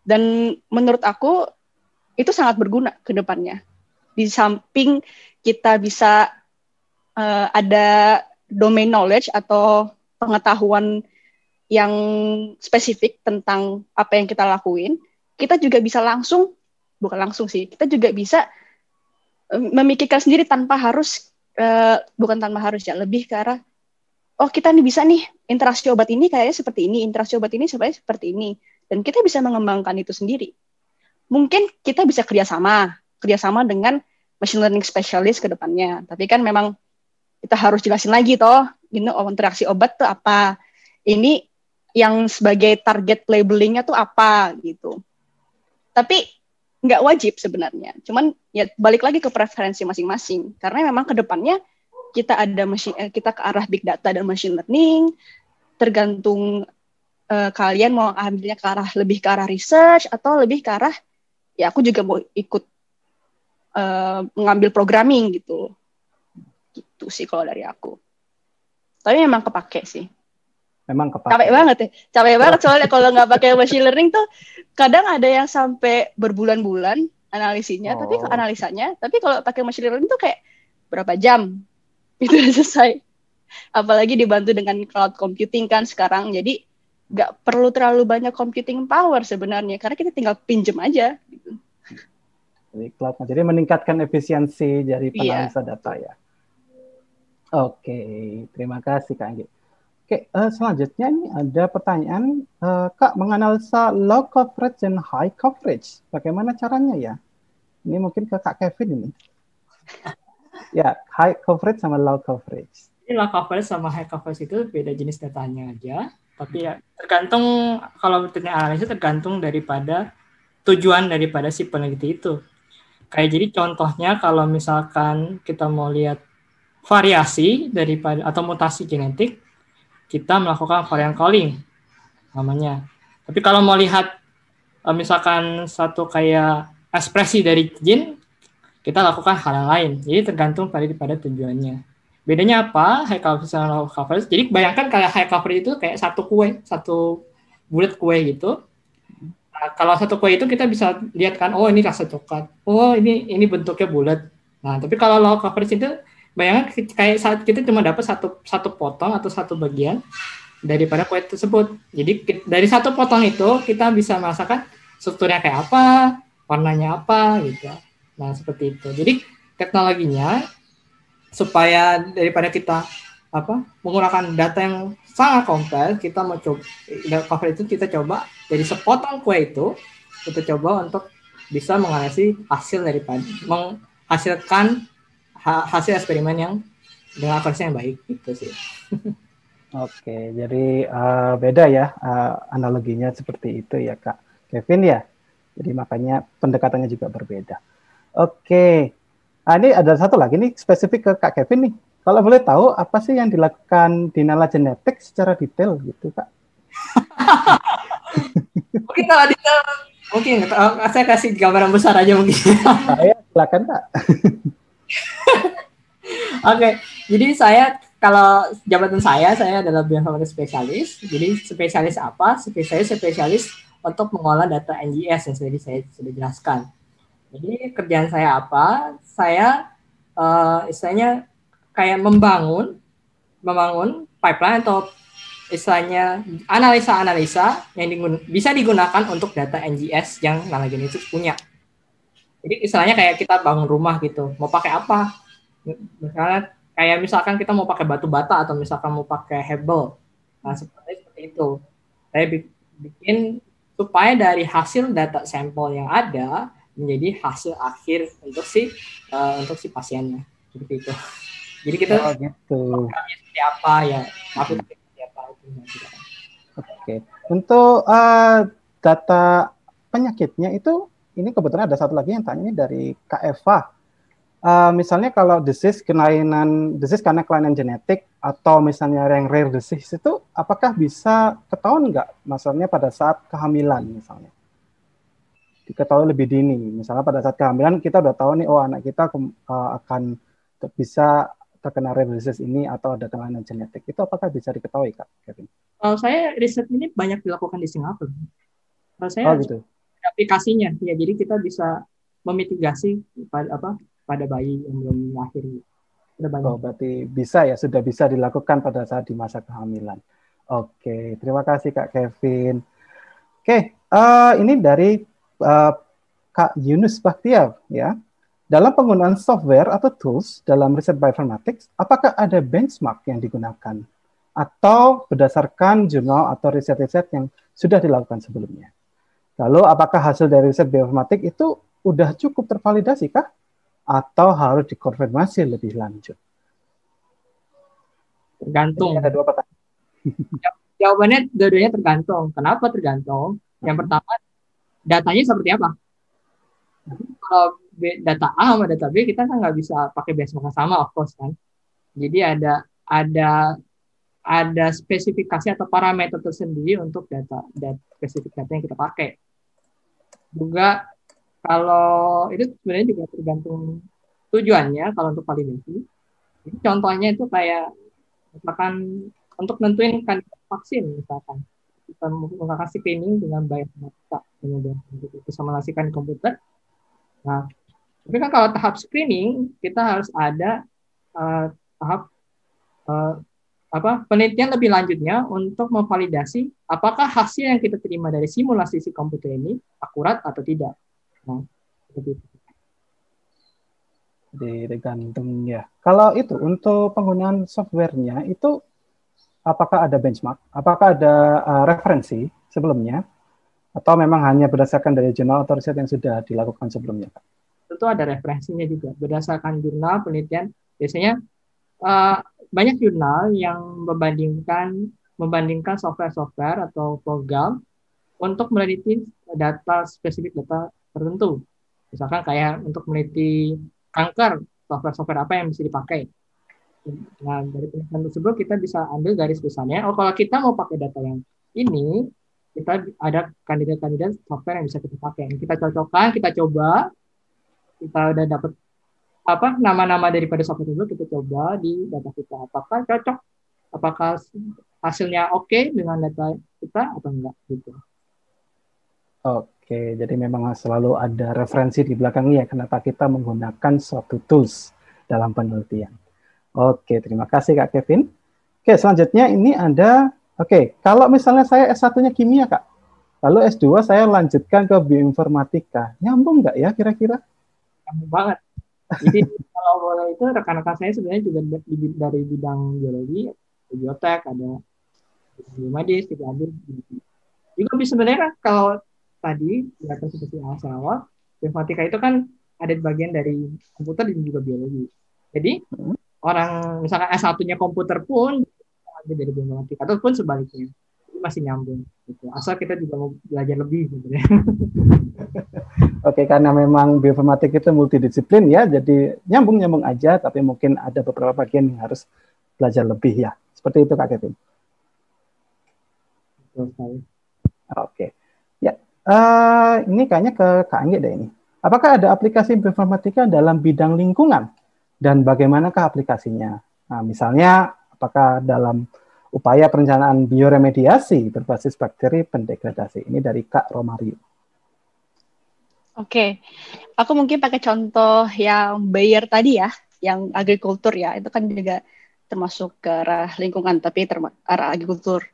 dan menurut aku itu sangat berguna ke depannya di samping kita bisa uh, ada domain knowledge atau pengetahuan yang spesifik tentang apa yang kita lakuin, kita juga bisa langsung, bukan langsung sih, kita juga bisa eh, memikirkan sendiri tanpa harus, uh, bukan tanpa harus ya, lebih ke arah, oh kita nih bisa nih, interaksi obat ini kayaknya seperti ini, interaksi obat ini sebenarnya seperti ini, dan kita bisa mengembangkan itu sendiri. Mungkin kita bisa kerjasama, kerjasama dengan machine learning specialist ke depannya. Tapi kan memang kita harus jelasin lagi toh, ini interaksi obat tuh apa, ini yang sebagai target labelingnya tuh apa gitu. Tapi nggak wajib sebenarnya. Cuman ya balik lagi ke preferensi masing-masing. Karena memang ke depannya kita ada machine, eh, kita ke arah big data dan machine learning, tergantung uh, kalian mau ambilnya ke arah lebih ke arah research atau lebih ke arah ya aku juga mau ikut mengambil eh, programming gitu gitu sih kalau dari aku tapi memang kepake sih memang kepake capek banget ya capek banget soalnya kalau nggak pakai machine learning tuh kadang ada yang sampai berbulan-bulan analisinya oh. tapi analisanya tapi kalau pakai machine learning tuh kayak berapa jam <laughs> itu udah selesai apalagi dibantu dengan cloud computing kan sekarang jadi nggak perlu terlalu banyak computing power sebenarnya karena kita tinggal pinjem aja dari cloud. jadi meningkatkan efisiensi dari iya. penganalisa yeah. data ya. Oke, terima kasih Kak Anggi. Oke, uh, selanjutnya ini ada pertanyaan uh, Kak menganalisa low coverage dan high coverage. Bagaimana caranya ya? Ini mungkin ke Kak Kevin ini. <laughs> ya, high coverage sama low coverage. Ini low coverage sama high coverage itu beda jenis datanya aja, tapi ya tergantung kalau analisis tergantung daripada tujuan daripada si peneliti itu. Kayak jadi contohnya kalau misalkan kita mau lihat variasi daripada atau mutasi genetik, kita melakukan varian calling namanya. Tapi kalau mau lihat eh, misalkan satu kayak ekspresi dari gen, kita lakukan hal yang lain. Jadi tergantung pada pada tujuannya. Bedanya apa? High coverage sama low coverage. Jadi bayangkan kayak high coverage itu kayak satu kue, satu bulat kue gitu. Nah, kalau satu kue itu kita bisa lihat kan, oh ini rasa coklat, oh ini ini bentuknya bulat. Nah, tapi kalau low coverage itu bayangkan kayak saat kita cuma dapat satu satu potong atau satu bagian daripada kue tersebut. Jadi dari satu potong itu kita bisa merasakan strukturnya kayak apa, warnanya apa gitu. Nah, seperti itu. Jadi teknologinya supaya daripada kita apa menggunakan data yang sangat kompleks, kita mau coba cover itu kita coba jadi sepotong kue itu kita coba untuk bisa menghasilkan hasil dari menghasilkan hasil eksperimen yang dengan akurasi yang baik gitu sih. <laughs> Oke, jadi uh, beda ya uh, analoginya seperti itu ya Kak Kevin ya. Jadi makanya pendekatannya juga berbeda. Oke, nah, ini ada satu lagi nih spesifik ke Kak Kevin nih. Kalau boleh tahu apa sih yang dilakukan Dinala Genetik secara detail gitu Kak? <laughs> mungkin kalau Adita mungkin eh, saya kasih gambaran besar aja mungkin. saya silakan pak <laughs> Oke, jadi saya kalau jabatan saya saya adalah bioinformatik spesialis. Jadi spesialis apa? Spesialis spesialis untuk mengolah data NGS yang sudah saya sudah jelaskan. Jadi kerjaan saya apa? Saya uh, istilahnya kayak membangun membangun pipeline atau istilahnya analisa-analisa yang digun bisa digunakan untuk data NGS yang Nala Genetics punya. Jadi istilahnya kayak kita bangun rumah gitu, mau pakai apa? Misalnya kayak misalkan kita mau pakai batu bata atau misalkan mau pakai hebel. Nah, seperti seperti itu. Saya bikin supaya dari hasil data sampel yang ada menjadi hasil akhir untuk si uh, untuk si pasiennya. Seperti itu. Jadi kita oh, gitu. seperti apa ya, tapi Oke, okay. untuk uh, data penyakitnya itu ini kebetulan ada satu lagi yang tanya ini dari Kak Uh, misalnya kalau disease kelainan disease karena kelainan genetik atau misalnya yang rare disease itu apakah bisa ketahuan nggak masalahnya pada saat kehamilan misalnya diketahui lebih dini misalnya pada saat kehamilan kita udah tahu nih oh anak kita uh, akan bisa terkena rare disease ini atau ada kelainan genetik itu apakah bisa diketahui kak Kevin? Kalau saya riset ini banyak dilakukan di Singapura. Kalau saya oh, gitu. aplikasinya ya jadi kita bisa memitigasi pada apa pada bayi yang belum lahir. Oh, berarti bisa ya sudah bisa dilakukan pada saat di masa kehamilan. Oke, terima kasih Kak Kevin. Oke, uh, ini dari uh, Kak Yunus Baktiar ya dalam penggunaan software atau tools dalam riset bioinformatics, apakah ada benchmark yang digunakan? Atau berdasarkan jurnal atau riset-riset yang sudah dilakukan sebelumnya? Lalu apakah hasil dari riset bioinformatik itu sudah cukup tervalidasi kah? Atau harus dikonfirmasi lebih lanjut? Tergantung. ada dua pertanyaan. Jawabannya dua-duanya tergantung. Kenapa tergantung? Yang hmm. pertama, datanya seperti apa? Kalau data A sama data B kita kan nggak bisa pakai benchmark yang sama of course kan. Jadi ada ada ada spesifikasi atau parameter tersendiri untuk data dan spesifik data yang kita pakai. Juga kalau itu sebenarnya juga tergantung tujuannya kalau untuk validasi. Jadi contohnya itu kayak misalkan untuk nentuin kan vaksin misalkan kita menggunakan screening dengan data kemudian untuk disimulasikan komputer. Nah, tapi kan kalau tahap screening kita harus ada uh, tahap uh, apa penelitian lebih lanjutnya untuk memvalidasi apakah hasil yang kita terima dari simulasi si komputer ini akurat atau tidak. Nah, seperti Tergantung ya. Kalau itu untuk penggunaan softwarenya itu apakah ada benchmark? Apakah ada uh, referensi sebelumnya? Atau memang hanya berdasarkan dari jurnal atau riset yang sudah dilakukan sebelumnya, Pak? tentu ada referensinya juga. Berdasarkan jurnal penelitian, biasanya uh, banyak jurnal yang membandingkan membandingkan software-software atau program untuk meneliti data spesifik data tertentu. Misalkan kayak untuk meneliti kanker, software-software apa yang bisa dipakai. Nah, dari penelitian tersebut kita bisa ambil garis besarnya. Oh, kalau kita mau pakai data yang ini, kita ada kandidat-kandidat software yang bisa kita pakai. Nah, kita cocokkan, kita coba, kita udah dapat apa nama-nama daripada software tersebut kita coba di data kita apakah cocok apakah hasilnya oke okay dengan data kita atau enggak gitu oke jadi memang selalu ada referensi di belakangnya kenapa kita menggunakan suatu tools dalam penelitian oke terima kasih kak Kevin oke selanjutnya ini ada oke kalau misalnya saya S 1 nya kimia kak lalu S 2 saya lanjutkan ke bioinformatika nyambung nggak ya kira-kira kamu banget jadi <laughs> kalau boleh itu rekan-rekan saya sebenarnya juga dari bidang biologi biotek ada biomedis istri abis juga bisa sebenarnya kan, kalau tadi kelihatan ya, seperti alasan awal informatika itu kan ada bagian dari komputer dan juga biologi jadi hmm. orang misalkan S1-nya komputer pun ada dari informatika ataupun sebaliknya masih nyambung gitu. asal kita juga mau belajar lebih gitu ya <laughs> oke karena memang bioinformatik itu multidisiplin ya jadi nyambung nyambung aja tapi mungkin ada beberapa bagian yang harus belajar lebih ya seperti itu kak Kevin oke ya uh, ini kayaknya ke kak Anggi deh ini apakah ada aplikasi bioinformatika dalam bidang lingkungan dan bagaimanakah aplikasinya nah, misalnya apakah dalam upaya perencanaan bioremediasi berbasis bakteri pendegradasi. Ini dari Kak Romario. Oke, aku mungkin pakai contoh yang Bayer tadi ya, yang agrikultur ya, itu kan juga termasuk ke arah lingkungan, tapi arah agrikultur.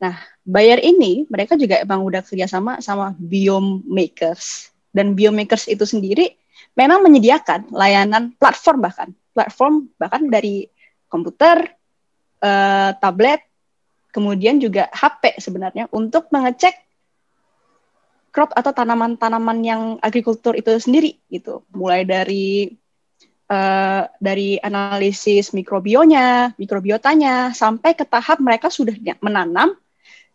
Nah, Bayer ini mereka juga emang udah kerjasama sama biomakers dan biomakers itu sendiri memang menyediakan layanan platform bahkan platform bahkan dari komputer uh, tablet, kemudian juga HP sebenarnya untuk mengecek crop atau tanaman-tanaman yang agrikultur itu sendiri gitu. Mulai dari Uh, dari analisis mikrobionya, mikrobiotanya, sampai ke tahap mereka sudah menanam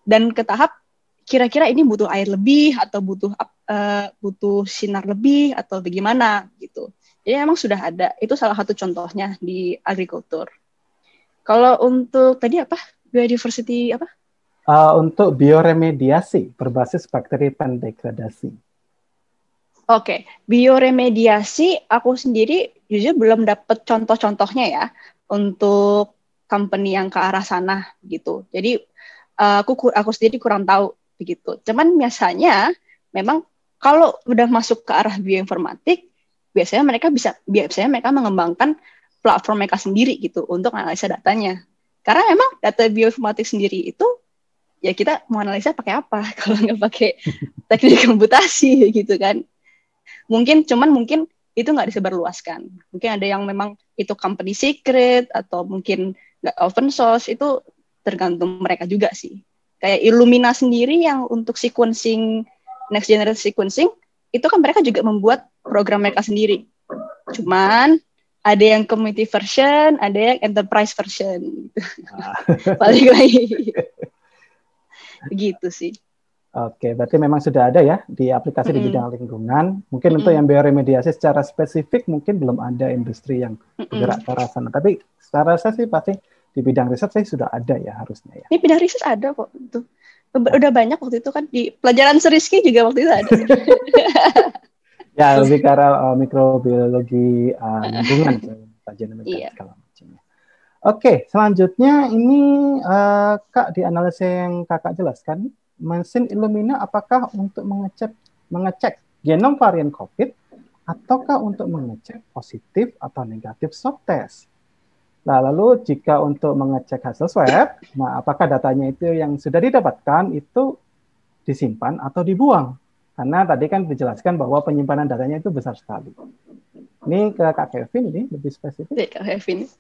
dan ke tahap kira-kira ini butuh air lebih atau butuh uh, butuh sinar lebih atau bagaimana gitu. Jadi emang sudah ada. Itu salah satu contohnya di agrikultur. Kalau untuk tadi apa? Biodiversity apa? Uh, untuk bioremediasi berbasis bakteri pendegradasi. Oke, okay. bioremediasi aku sendiri jujur belum dapat contoh-contohnya ya untuk company yang ke arah sana gitu. Jadi ah, aku aku sendiri kurang tahu begitu. Cuman biasanya memang kalau udah masuk ke arah bioinformatik biasanya mereka bisa biasanya mereka mengembangkan platform mereka sendiri gitu untuk analisa datanya. Karena memang data bioinformatik sendiri itu ya kita mau analisa pakai apa <laughs> kalau nggak pakai <laughs> teknik komputasi ya gitu kan. Mungkin cuman mungkin itu nggak disebarluaskan. Mungkin ada yang memang itu company secret atau mungkin nggak open source itu tergantung mereka juga sih. Kayak Illumina sendiri yang untuk sequencing next generation sequencing itu kan mereka juga membuat program mereka sendiri. Cuman ada yang community version, ada yang enterprise version. Ah. Paling <laughs> lagi. Begitu <laughs> sih. Oke, berarti memang sudah ada ya di aplikasi mm di bidang lingkungan. Mungkin mm untuk yang bioremediasi secara spesifik mungkin belum ada industri yang bergerak mm ke arah sana. Tapi secara saya sih pasti di bidang riset saya sudah ada ya harusnya ya. Di bidang riset ada kok itu. Udah banyak waktu itu kan di pelajaran Seriski juga waktu itu ada. <laughs> ya lebih karena uh, eh, mikrobiologi uh, lingkungan kajian <laughs> ya, yeah. segala macamnya. Oke, selanjutnya ini uh, Kak di analisa yang Kakak jelaskan, mesin Illumina apakah untuk mengecek mengecek genom varian COVID ataukah untuk mengecek positif atau negatif swab test? Nah, lalu jika untuk mengecek hasil swab, nah apakah datanya itu yang sudah didapatkan itu disimpan atau dibuang? Karena tadi kan dijelaskan bahwa penyimpanan datanya itu besar sekali. Ini ke Kak Kevin ini lebih spesifik. Iya, Kak Kevin. <laughs>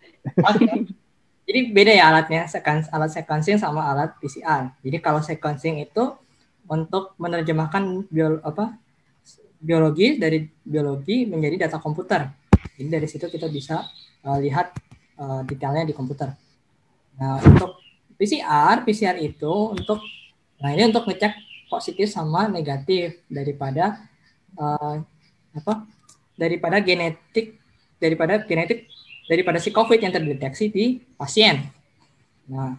Okay. Jadi beda ya alatnya, alat sequencing sama alat PCR. Jadi kalau sequencing itu untuk menerjemahkan bio, apa, biologi dari biologi menjadi data komputer. Jadi dari situ kita bisa uh, lihat uh, detailnya di komputer. Nah, untuk PCR, PCR itu untuk nah ini untuk ngecek positif sama negatif daripada uh, apa daripada genetik daripada genetik daripada si COVID yang terdeteksi di pasien. Nah,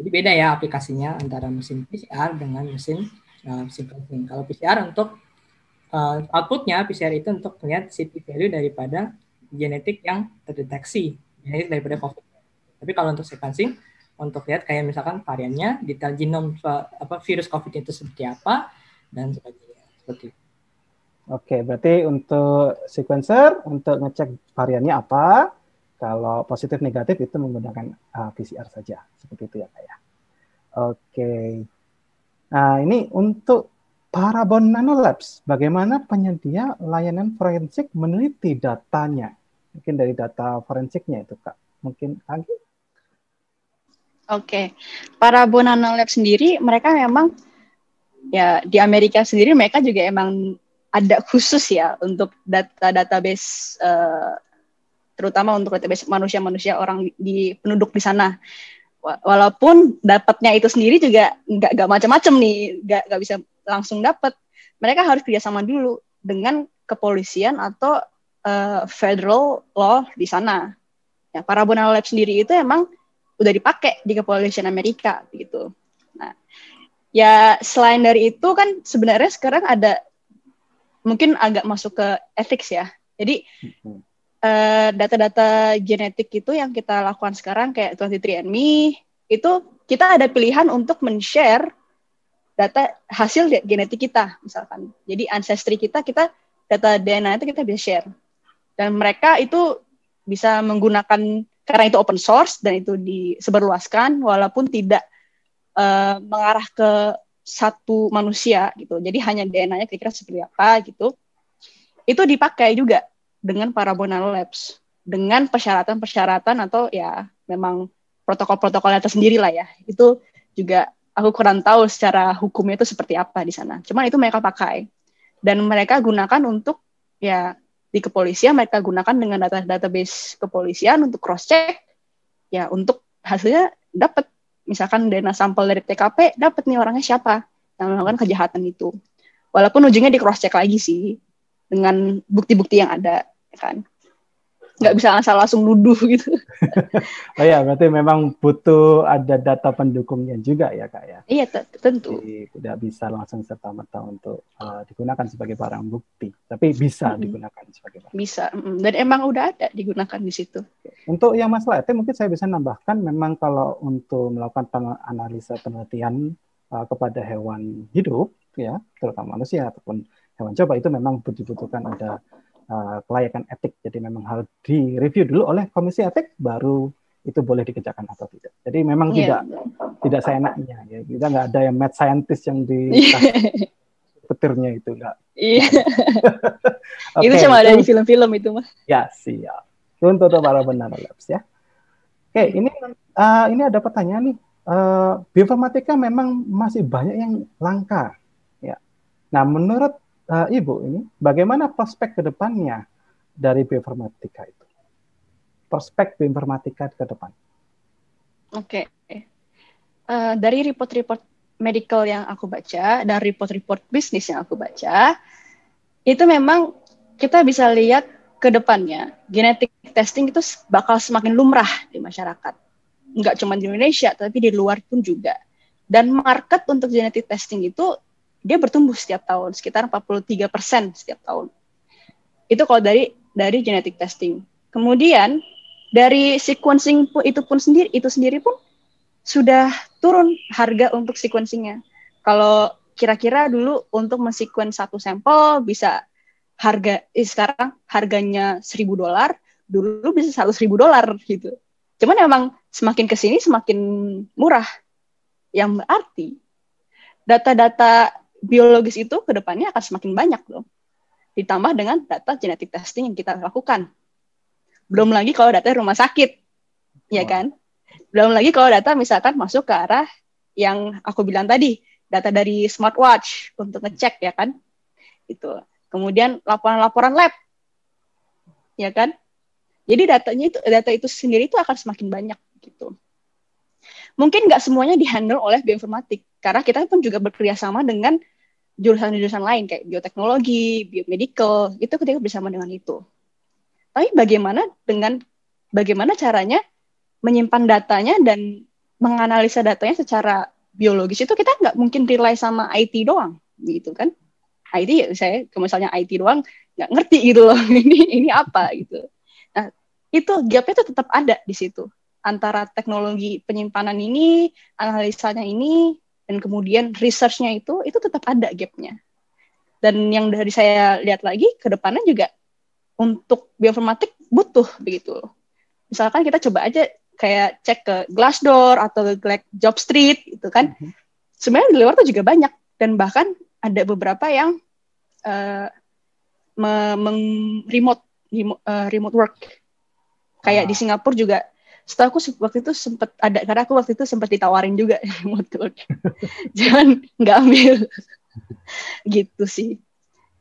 jadi beda ya aplikasinya antara mesin PCR dengan mesin uh, Kalau PCR untuk uh, outputnya PCR itu untuk melihat CT value daripada genetik yang terdeteksi, genetik daripada COVID. Tapi kalau untuk sequencing untuk lihat kayak misalkan variannya, detail genom apa virus COVID itu seperti apa dan sebagainya seperti itu. Oke, berarti untuk sequencer untuk ngecek variannya apa, kalau positif negatif itu menggunakan uh, ah, PCR saja, seperti itu ya kak ya. Oke, nah ini untuk Parabon labs, bagaimana penyedia layanan forensik meneliti datanya? Mungkin dari data forensiknya itu kak, mungkin lagi? Oke, okay. para Bonana Lab sendiri mereka memang ya di Amerika sendiri mereka juga emang ada khusus ya untuk data database uh, terutama untuk database manusia-manusia orang di penduduk di sana. Walaupun dapatnya itu sendiri juga nggak nggak macam-macam nih, nggak nggak bisa langsung dapat. Mereka harus kerjasama dulu dengan kepolisian atau uh, federal law di sana. Ya, para Bonana Lab sendiri itu emang udah dipakai di kepolisian Amerika gitu. Nah, ya selain dari itu kan sebenarnya sekarang ada mungkin agak masuk ke etik ya. Jadi data hmm. eh, data-data genetik itu yang kita lakukan sekarang kayak 23andMe itu kita ada pilihan untuk men-share data hasil genetik kita misalkan. Jadi ancestry kita kita data DNA itu kita bisa share. Dan mereka itu bisa menggunakan karena itu open source dan itu disebarluaskan walaupun tidak uh, mengarah ke satu manusia gitu. Jadi hanya DNA-nya kira-kira seperti apa gitu. Itu dipakai juga dengan Parabona Labs dengan persyaratan-persyaratan atau ya memang protokol-protokolnya tersendiri lah ya. Itu juga aku kurang tahu secara hukumnya itu seperti apa di sana. Cuman itu mereka pakai dan mereka gunakan untuk ya di kepolisian mereka gunakan dengan data database kepolisian untuk cross check ya untuk hasilnya dapat misalkan dana sampel dari TKP dapat nih orangnya siapa yang melakukan kejahatan itu walaupun ujungnya di cross check lagi sih dengan bukti-bukti yang ada kan nggak bisa asal langsung nuduh gitu. <laughs> oh ya, berarti memang butuh ada data pendukungnya juga ya kak ya. Iya tentu. Jadi, tidak bisa langsung serta merta untuk uh, digunakan sebagai barang bukti, tapi bisa mm -hmm. digunakan sebagai barang. Bisa mm, dan emang udah ada digunakan di situ. Untuk yang masalah itu mungkin saya bisa nambahkan memang kalau untuk melakukan analisa penelitian uh, kepada hewan hidup ya terutama manusia ataupun hewan coba itu memang dibutuhkan ada Eh, kelayakan etik. Jadi memang harus di review dulu oleh komisi etik baru itu boleh dikerjakan atau tidak. Jadi memang yeah. tidak tidak seenaknya ya. Kita nggak ada yang mad scientist yang di iya. <laughs> petirnya itu enggak. Iya. okay. <laughs> Itu cuma ada di film-film itu mah. Ya, siap. Untuk untuk para benar labs ya. Oke, okay, ini uh, ini ada pertanyaan nih. Uh, memang masih banyak yang langka ya. Nah, menurut uh, Ibu ini, bagaimana prospek ke depannya dari bioinformatika itu? Prospek bioinformatika ke depan. Oke. Okay. Uh, eh, dari report-report medical yang aku baca dan report-report bisnis yang aku baca, itu memang kita bisa lihat ke depannya genetik testing itu bakal semakin lumrah di masyarakat. Nggak cuma di Indonesia, tapi di luar pun juga. Dan market untuk genetik testing itu dia bertumbuh setiap tahun sekitar 43% setiap tahun. Itu kalau dari dari genetic testing. Kemudian dari sequencing itu pun sendiri itu sendiri pun sudah turun harga untuk sequencingnya. Kalau kira-kira dulu untuk mensequen satu sampel bisa harga eh, sekarang harganya seribu dolar, dulu bisa seratus ribu dolar gitu. Cuman emang semakin ke sini semakin murah. Yang berarti data-data biologis itu ke depannya akan semakin banyak loh. Ditambah dengan data genetik testing yang kita lakukan. Belum lagi kalau data rumah sakit, oh. ya kan? Belum lagi kalau data misalkan masuk ke arah yang aku bilang tadi, data dari smartwatch untuk ngecek ya kan? Itu. Kemudian laporan-laporan lab. Ya kan? Jadi datanya itu data itu sendiri itu akan semakin banyak gitu. Mungkin nggak semuanya dihandle oleh bioinformatik karena kita pun juga bekerja sama dengan jurusan-jurusan lain kayak bioteknologi, biomedical, itu ketika bersama dengan itu. Tapi bagaimana dengan bagaimana caranya menyimpan datanya dan menganalisa datanya secara biologis itu kita nggak mungkin rely sama IT doang gitu kan. IT ya saya kalau misalnya IT doang nggak ngerti gitu loh <laughs> ini ini apa gitu. Nah, itu gapnya itu tetap ada di situ antara teknologi penyimpanan ini, analisanya ini, dan kemudian researchnya itu itu tetap ada gapnya dan yang dari saya lihat lagi ke depannya juga untuk bioinformatik butuh begitu misalkan kita coba aja kayak cek ke Glassdoor atau ke Job Street gitu kan mm-hmm. sebenarnya di luar tuh juga banyak dan bahkan ada beberapa yang uh, me- eh, remote work kayak ah. di Singapura juga setelah aku waktu itu sempat ada karena aku waktu itu sempat ditawarin juga <laughs> motor jangan nggak ambil <laughs> gitu sih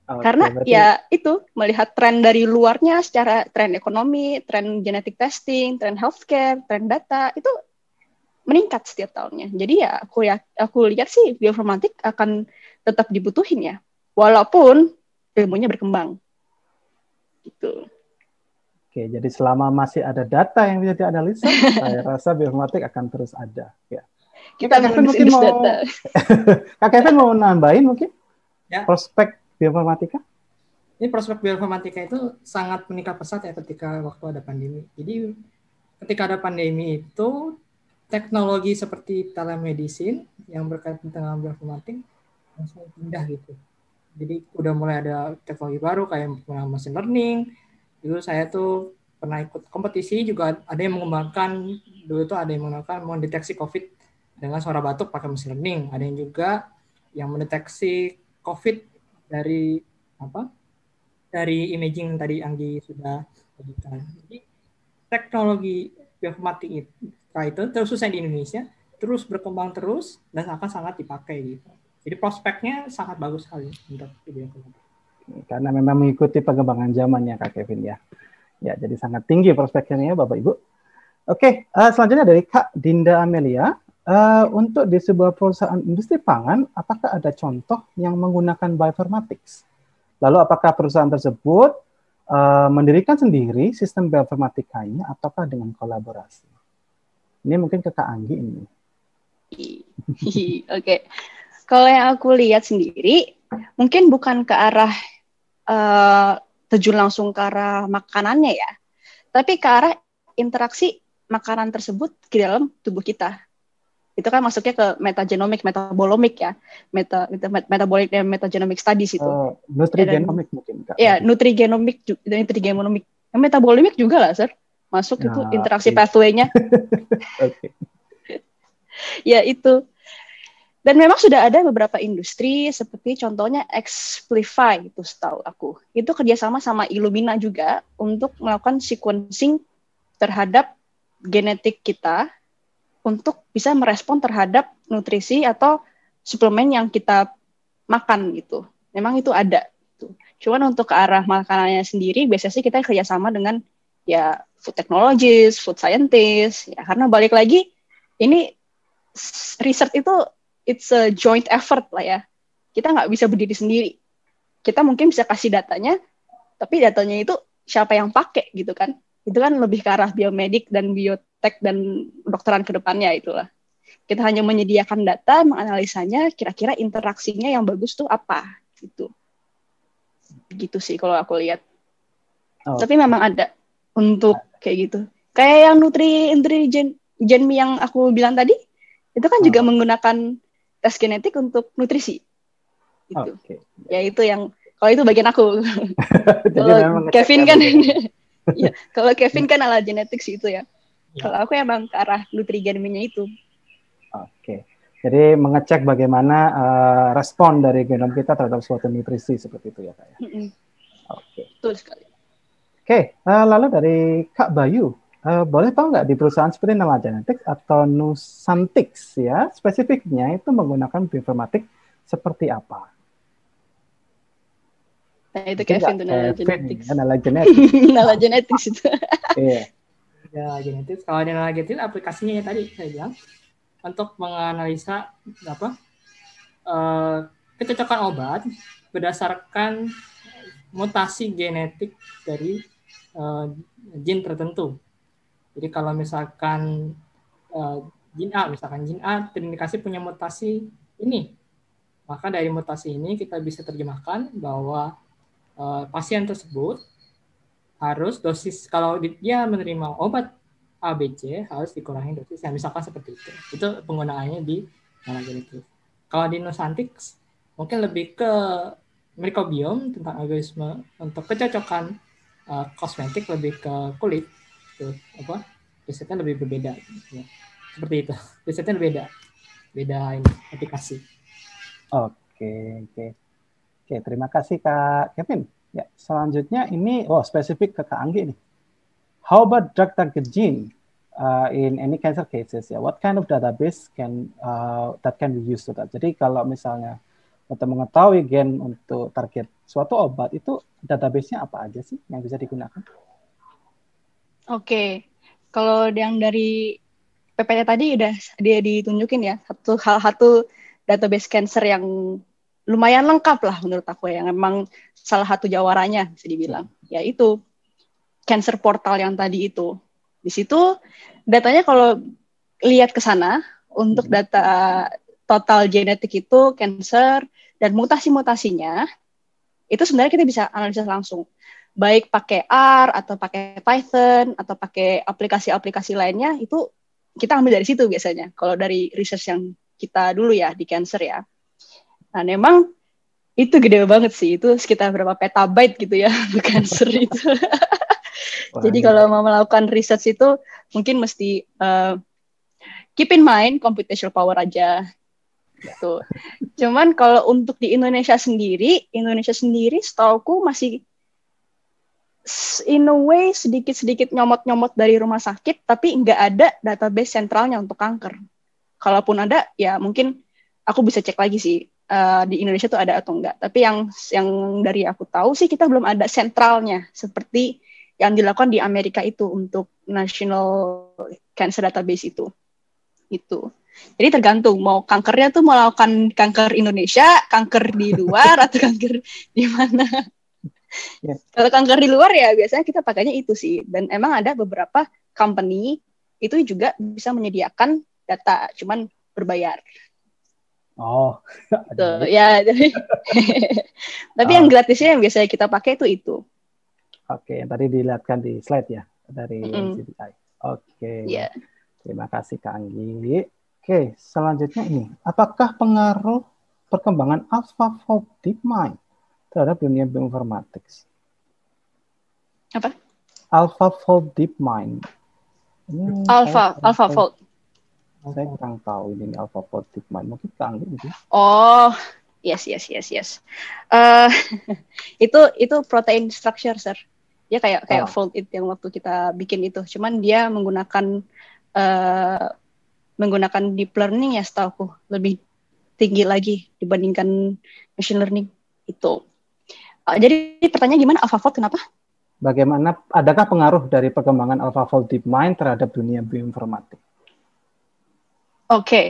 okay, karena berarti... ya itu melihat tren dari luarnya secara tren ekonomi tren genetik testing tren healthcare tren data itu meningkat setiap tahunnya jadi ya aku ya aku lihat sih bioinformatik akan tetap dibutuhin ya walaupun ilmunya berkembang gitu Oke, jadi selama masih ada data yang bisa dianalisa, <laughs> saya rasa bioinformatik akan terus ada. Ya. Kita Kak Kevin mungkin mau, <laughs> Kak Kevin mau nambahin mungkin ya. prospek bioinformatika? Ini prospek bioinformatika itu sangat meningkat pesat ya ketika waktu ada pandemi. Jadi ketika ada pandemi itu teknologi seperti telemedicine yang berkaitan dengan bioinformatik langsung pindah gitu. Jadi udah mulai ada teknologi baru kayak mesin learning, dulu saya tuh pernah ikut kompetisi juga ada yang mengembangkan dulu tuh ada yang menggunakan mendeteksi COVID dengan suara batuk pakai mesin learning, ada yang juga yang mendeteksi COVID dari apa dari imaging tadi Anggi sudah sebutkan. Jadi teknologi bioinformatik itu terus di Indonesia terus berkembang terus dan akan sangat dipakai gitu. Jadi prospeknya sangat bagus sekali untuk bioinformatik karena memang mengikuti perkembangan zamannya Kak Kevin ya. Ya, jadi sangat tinggi prospeknya ya, Bapak Ibu. Oke, uh, selanjutnya dari Kak Dinda Amelia. Uh, untuk di sebuah perusahaan industri pangan, apakah ada contoh yang menggunakan bioinformatics? Lalu apakah perusahaan tersebut uh, mendirikan sendiri sistem bioinformatikanya ataukah dengan kolaborasi? Ini mungkin ke Kak Anggi ini. <laughs> Oke. Okay. Kalau yang aku lihat sendiri, mungkin bukan ke arah Eh, terjun langsung ke arah makanannya ya, tapi ke arah interaksi makanan tersebut ke dalam tubuh kita. Itu kan masuknya ke metagenomic, metabolomik ya, meta, meta metabolik dan metagenomic studies itu. Uh, nutrigenomic dan, mungkin kak. Ya, nutrigenomic, nutrigenomik, ya, metabolomik juga lah, sir. Masuk nah, itu ah, interaksi okay. pathway-nya. <laughs> Oke. <laughs> ya itu dan memang sudah ada beberapa industri seperti contohnya Explify itu setahu aku. Itu kerjasama sama Illumina juga untuk melakukan sequencing terhadap genetik kita untuk bisa merespon terhadap nutrisi atau suplemen yang kita makan gitu. Memang itu ada. Gitu. Cuman untuk ke arah makanannya sendiri biasanya sih kita kerjasama dengan ya food technologies, food scientist, ya karena balik lagi ini riset itu it's a joint effort lah ya. Kita nggak bisa berdiri sendiri. Kita mungkin bisa kasih datanya, tapi datanya itu siapa yang pakai gitu kan. Itu kan lebih ke arah biomedik dan biotek dan dokteran ke depannya itulah. Kita hanya menyediakan data, menganalisanya, kira-kira interaksinya yang bagus tuh apa gitu. Gitu sih kalau aku lihat. Oh. Tapi memang ada untuk kayak gitu. Kayak yang nutri intelligent Genmi yang aku bilang tadi, itu kan oh. juga menggunakan tes genetik untuk nutrisi. itu Okay. Ya itu yang kalau itu bagian aku. <laughs> kalau Kevin kan ya, <laughs> iya, kalau Kevin kan ala genetik sih itu ya. ya. Kalau aku emang ke arah nutrigenminya itu. Oke. Okay. Jadi mengecek bagaimana uh, respon dari genom kita terhadap suatu nutrisi seperti itu ya kak. Ya? Mm -hmm. Oke. Okay. Betul sekali. Oke, okay. uh, eh, lalu dari Kak Bayu, Uh, boleh tahu nggak di perusahaan seperti Nama genetik atau nusantix ya, spesifiknya itu menggunakan bioinformatik seperti apa? Nah itu Kevin itu Nala genetik Ya, Nala genetik <laughs> Nala Genetik itu. Iya. Ya, Nala genetik. Kalau Nala genetik aplikasinya ya tadi saya bilang untuk menganalisa apa uh, kecocokan obat berdasarkan mutasi genetik dari uh, eh, jin tertentu jadi kalau misalkan uh, A, misalkan jin A terindikasi punya mutasi ini, maka dari mutasi ini kita bisa terjemahkan bahwa uh, pasien tersebut harus dosis kalau dia menerima obat ABC harus dikurangi dosis yang misalkan seperti itu. Itu penggunaannya di manajemen itu. Kalau di Nusantics mungkin lebih ke mikrobiom tentang algoritma untuk kecocokan uh, kosmetik lebih ke kulit gitu apa risetnya lebih berbeda ya. seperti itu <laughs> risetnya beda beda ini aplikasi oke oke oke terima kasih kak Kevin ya selanjutnya ini oh spesifik ke kak Anggi nih how about drug target gene uh, in any cancer cases ya yeah. what kind of database can uh, that can be used to that jadi kalau misalnya untuk mengetahui gen untuk target suatu obat itu databasenya apa aja sih yang bisa digunakan? Oke, okay. kalau yang dari PPT tadi udah dia ditunjukin ya satu hal satu database cancer yang lumayan lengkap lah menurut aku ya, yang memang salah satu jawaranya bisa dibilang yaitu cancer portal yang tadi itu. Di situ datanya kalau lihat ke sana untuk hmm. data total genetik itu cancer dan mutasi-mutasinya itu sebenarnya kita bisa analisis langsung baik pakai R atau pakai Python atau pakai aplikasi-aplikasi lainnya itu kita ambil dari situ biasanya kalau dari research yang kita dulu ya di cancer ya. Nah, memang itu gede banget sih itu sekitar berapa petabyte gitu ya di <laughs> cancer <laughs> itu. Jadi kalau ya. mau melakukan research itu mungkin mesti uh, keep in mind computational power aja gitu. Cuman kalau untuk di Indonesia sendiri, Indonesia sendiri setauku masih in a way sedikit-sedikit nyomot-nyomot dari rumah sakit, tapi nggak ada database sentralnya untuk kanker. Kalaupun ada, ya mungkin aku bisa cek lagi sih uh, di Indonesia tuh ada atau enggak. Tapi yang yang dari aku tahu sih kita belum ada sentralnya seperti yang dilakukan di Amerika itu untuk National Cancer Database itu. Itu. Jadi tergantung mau kankernya tuh melakukan kanker Indonesia, kanker di luar <laughs> atau kanker di mana. Yeah. Kalau kanker di luar ya biasanya kita pakainya itu sih. Dan emang ada beberapa company itu juga bisa menyediakan data, cuman berbayar. Oh, <laughs> tuh, ya. Jadi, <laughs> tapi oh. yang gratisnya yang biasanya kita pakai itu itu. Oke, okay, yang tadi dilihatkan di slide ya dari mm Oke. Okay. Iya. Yeah. Terima kasih Kak Anggi. Oke, selanjutnya ini, apakah pengaruh perkembangan alpha deep mind? terhadap dunia bioinformatics. Apa? Fold DeepMind. Mind. Alpha, AlphaFold. Saya kurang tahu ini AlphaFold DeepMind. Mungkin kan gitu. Oh, yes yes yes yes. Uh, <laughs> itu itu protein structure, sir. Dia kayak kayak oh. fold it yang waktu kita bikin itu. Cuman dia menggunakan uh, menggunakan deep learning ya aku lebih tinggi lagi dibandingkan machine learning itu. Uh, jadi pertanyaan gimana AlphaFold kenapa? Bagaimana adakah pengaruh dari perkembangan AlphaFold DeepMind terhadap dunia bioinformatik? Oke. Okay.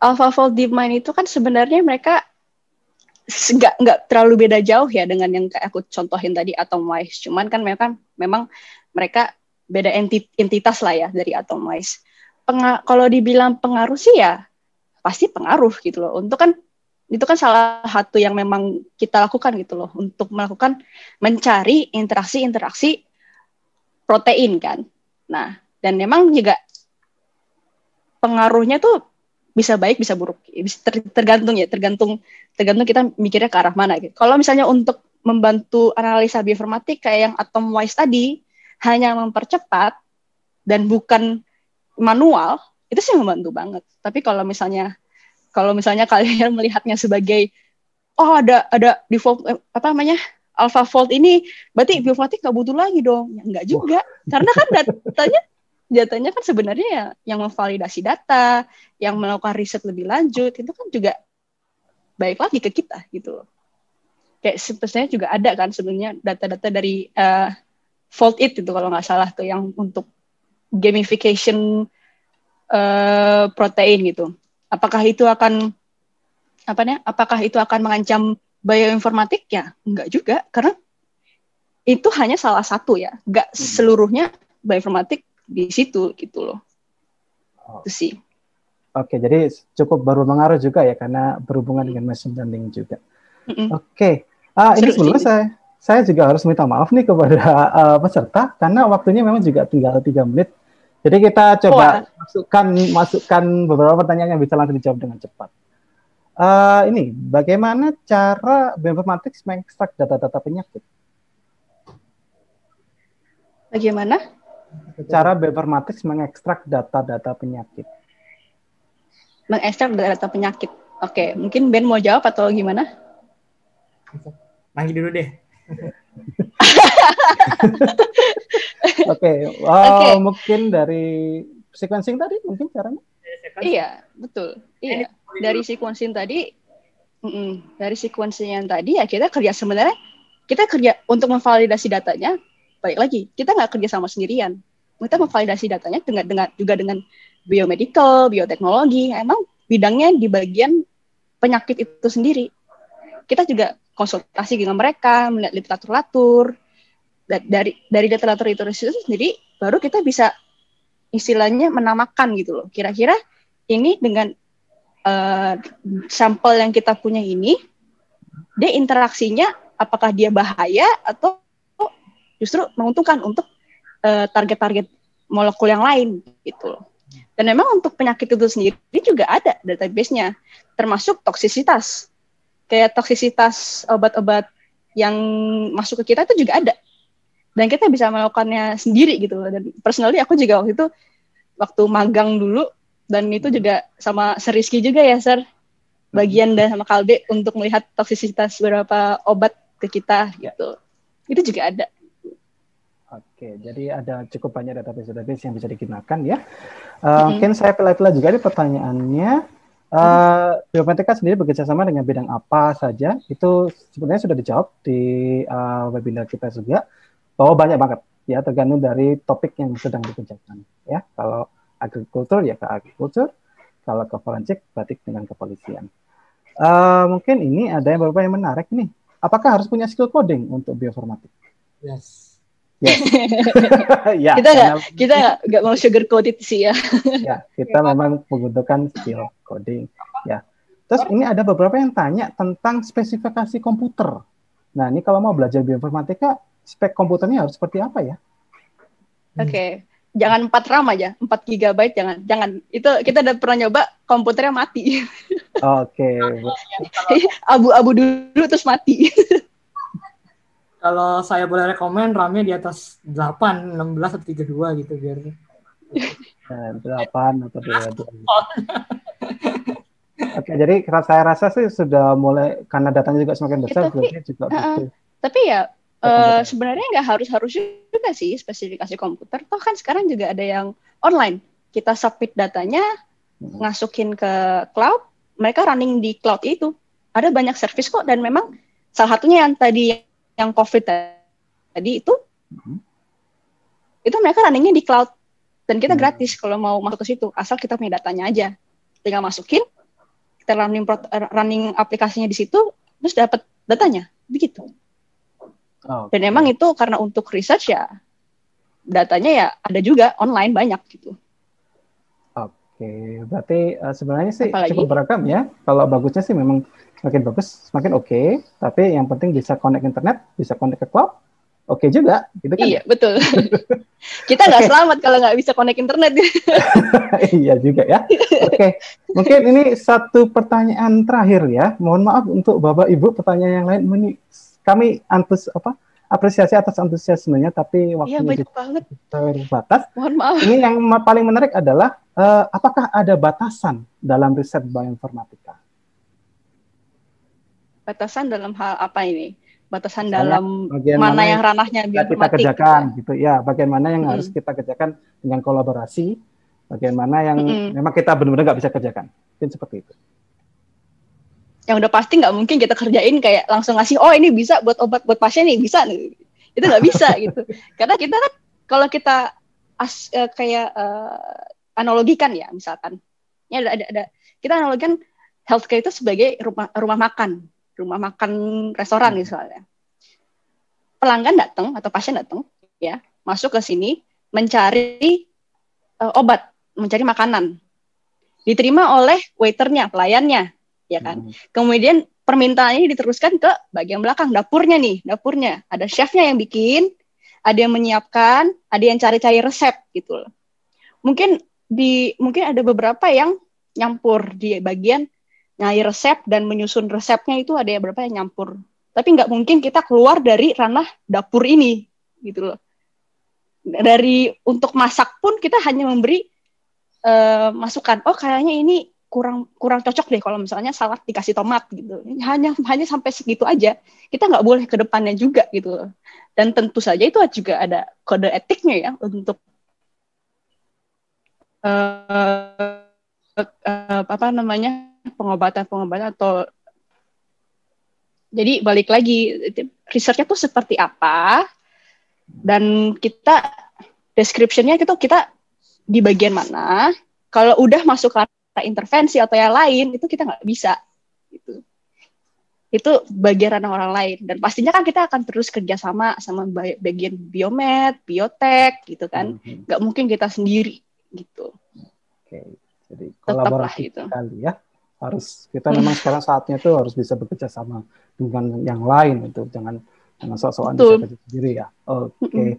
AlphaFold DeepMind itu kan sebenarnya mereka nggak nggak terlalu beda jauh ya dengan yang kayak aku contohin tadi Atomwise. Cuman kan mereka memang mereka beda entitas lah ya dari Atomwise. kalau dibilang pengaruh sih ya pasti pengaruh gitu loh. Untuk kan itu kan salah satu yang memang kita lakukan gitu loh untuk melakukan mencari interaksi-interaksi protein kan. Nah, dan memang juga pengaruhnya tuh bisa baik bisa buruk tergantung ya tergantung tergantung kita mikirnya ke arah mana gitu. Kalau misalnya untuk membantu analisa bioinformatik kayak yang atom wise tadi hanya mempercepat dan bukan manual itu sih membantu banget. Tapi kalau misalnya kalau misalnya kalian <laughs> melihatnya sebagai oh ada ada default eh, apa namanya alpha fold ini berarti biomatik hmm. nggak butuh lagi dong ya, nggak juga karena kan datanya <laughs> datanya kan sebenarnya ya yang memvalidasi data yang melakukan riset lebih lanjut itu kan juga baik lagi ke kita gitu kayak sebenarnya juga ada kan sebenarnya data-data dari uh, Fold It itu kalau nggak salah tuh yang untuk gamification uh, protein gitu Apakah itu akan apa nih? Apakah itu akan mengancam bioinformatik ya? Enggak juga karena itu hanya salah satu ya, enggak hmm. seluruhnya bioinformatik di situ gitu loh. Oh. Itu sih. Oke, jadi cukup baru mengaruh juga ya karena berhubungan hmm. dengan machine learning juga. Mm-hmm. Oke, ah, ini sebelumnya saya saya juga harus minta maaf nih kepada uh, peserta karena waktunya memang juga tinggal tiga menit jadi kita coba oh. masukkan masukkan beberapa pertanyaan yang bisa langsung dijawab dengan cepat. Uh, ini bagaimana cara bioinformatics mengekstrak data-data penyakit? Bagaimana? Cara bioinformatics mengekstrak data-data penyakit. Mengekstrak data data penyakit. Oke, okay. mungkin Ben mau jawab atau gimana? Lagi dulu deh. <laughs> <laughs> Oke, okay. wow, okay. mungkin dari sequencing tadi mungkin caranya? Iya, betul. Iya. Dari sequencing tadi, mm dari sequencing yang tadi ya kita kerja sebenarnya kita kerja untuk memvalidasi datanya. Baik lagi, kita nggak kerja sama sendirian. Kita memvalidasi datanya dengan dengan juga dengan biomedical, bioteknologi. Emang bidangnya di bagian penyakit itu sendiri. Kita juga konsultasi dengan mereka, melihat literatur-literatur, dari dari literatur itu sendiri baru kita bisa istilahnya menamakan gitu loh. Kira-kira ini dengan uh, sampel yang kita punya ini, dia interaksinya apakah dia bahaya atau justru menguntungkan untuk eh, target-target uh, molekul yang lain gitu loh. Dan memang untuk penyakit itu sendiri juga ada database-nya, termasuk toksisitas. Kayak toksisitas obat-obat yang masuk ke kita itu juga ada dan kita bisa melakukannya sendiri gitu dan personally aku juga waktu itu waktu magang dulu dan itu hmm. juga sama Seriski juga ya Sir hmm. bagian dan sama Kalbe untuk melihat toksisitas beberapa obat ke kita gitu itu juga ada Oke, jadi ada cukup banyak database-database yang bisa digunakan ya. Uh, mm-hmm. Mungkin saya pelat-pelat juga ada pertanyaannya. Uh, Biometrika sendiri bekerja sama dengan bidang apa saja? Itu sebenarnya sudah dijawab di uh, webinar kita juga. Oh banyak banget ya tergantung dari topik yang sedang dikerjakan ya. Kalau agrikultur ya ke agrikultur, kalau ke forensik berarti dengan kepolisian. Uh, mungkin ini ada yang beberapa yang menarik nih. Apakah harus punya skill coding untuk bioformatik? Yes. Yes. <laughs> ya, kita nggak kita nggak mau sugar coated sih ya. ya kita ya. memang membutuhkan skill coding. Ya. Terus ini ada beberapa yang tanya tentang spesifikasi komputer. Nah ini kalau mau belajar bioinformatika spek komputernya harus seperti apa ya? Oke. Okay. Hmm. Jangan 4 RAM aja, 4 GB jangan. Jangan. Itu kita udah pernah nyoba komputernya mati. <laughs> Oke. Okay. <laughs> Abu-abu dulu terus mati. <laughs> Kalau saya boleh rekomend, RAM-nya di atas 8, 16 atau 32 gitu biar. Nah, delapan atau dua Oke, jadi saya rasa sih sudah mulai karena datanya juga semakin besar, ya, juga Uh, tapi ya Eh, sebenarnya nggak harus harus juga sih spesifikasi komputer. Toh kan sekarang juga ada yang online. Kita submit datanya, ngasukin hmm. ke cloud, mereka running di cloud itu. Ada banyak service kok dan memang salah satunya yang tadi yang covid tadi itu hmm. itu mereka runningnya di cloud dan kita hmm. gratis kalau mau masuk ke situ asal kita punya datanya aja. Tinggal masukin, kita running eh, running aplikasinya di situ, terus dapat datanya begitu. Oh, Dan emang itu karena untuk research ya datanya ya ada juga online banyak gitu. Oke, berarti uh, sebenarnya sih Apalagi? cukup beragam ya. Kalau bagusnya sih memang semakin bagus, semakin oke. Okay. Tapi yang penting bisa connect internet, bisa connect ke cloud, oke okay juga, gitu kan? Iya betul. <laughs> Kita nggak okay. selamat kalau nggak bisa connect internet. <laughs> iya juga ya. Oke, okay. mungkin ini satu pertanyaan terakhir ya. Mohon maaf untuk bapak ibu pertanyaan yang lain ini kami antus apa apresiasi atas antusiasmenya tapi iya, waktunya ya, terbatas. Mohon maaf. Ini yang paling menarik adalah uh, apakah ada batasan dalam riset bioinformatika? Batasan dalam hal apa ini? Batasan Misalnya, dalam mana, mana yang ranahnya bioinformatika? Kita kerjakan ya? gitu ya, bagaimana yang hmm. harus kita kerjakan dengan kolaborasi, Bagaimana yang hmm. memang kita benar-benar nggak bisa kerjakan. Mungkin seperti itu yang udah pasti nggak mungkin kita kerjain kayak langsung ngasih oh ini bisa buat obat buat pasien nih bisa itu nggak bisa <laughs> gitu karena kita kan kalau kita as, uh, kayak uh, analogikan ya misalkan ya ada, ada, ada kita analogikan healthcare itu sebagai rumah rumah makan rumah makan restoran hmm. misalnya pelanggan datang atau pasien datang ya masuk ke sini mencari uh, obat mencari makanan diterima oleh waiternya pelayannya ya kan. Hmm. Kemudian permintaannya diteruskan ke bagian belakang dapurnya nih, dapurnya. Ada chefnya yang bikin, ada yang menyiapkan, ada yang cari-cari resep gitu loh. Mungkin di mungkin ada beberapa yang nyampur di bagian nyari resep dan menyusun resepnya itu ada yang berapa yang nyampur. Tapi nggak mungkin kita keluar dari ranah dapur ini gitu loh. Dari untuk masak pun kita hanya memberi uh, masukan. Oh kayaknya ini kurang kurang cocok deh kalau misalnya salad dikasih tomat gitu hanya hanya sampai segitu aja kita nggak boleh ke depannya juga gitu dan tentu saja itu juga ada kode etiknya ya untuk uh, uh, apa namanya pengobatan pengobatan atau jadi balik lagi risetnya tuh seperti apa dan kita descriptionnya itu kita di bagian mana kalau udah masuk kita intervensi atau yang lain itu kita nggak bisa gitu itu bagian ranah orang lain dan pastinya kan kita akan terus kerjasama sama bagian biomed, biotek gitu kan mm-hmm. nggak mm -hmm. mungkin kita sendiri gitu. Oke, jadi kolaborasi gitu. kali ya harus kita memang sekarang saatnya tuh harus bisa bekerja sama dengan yang lain itu jangan jangan sok-sokan bisa sendiri ya. Oke. Okay.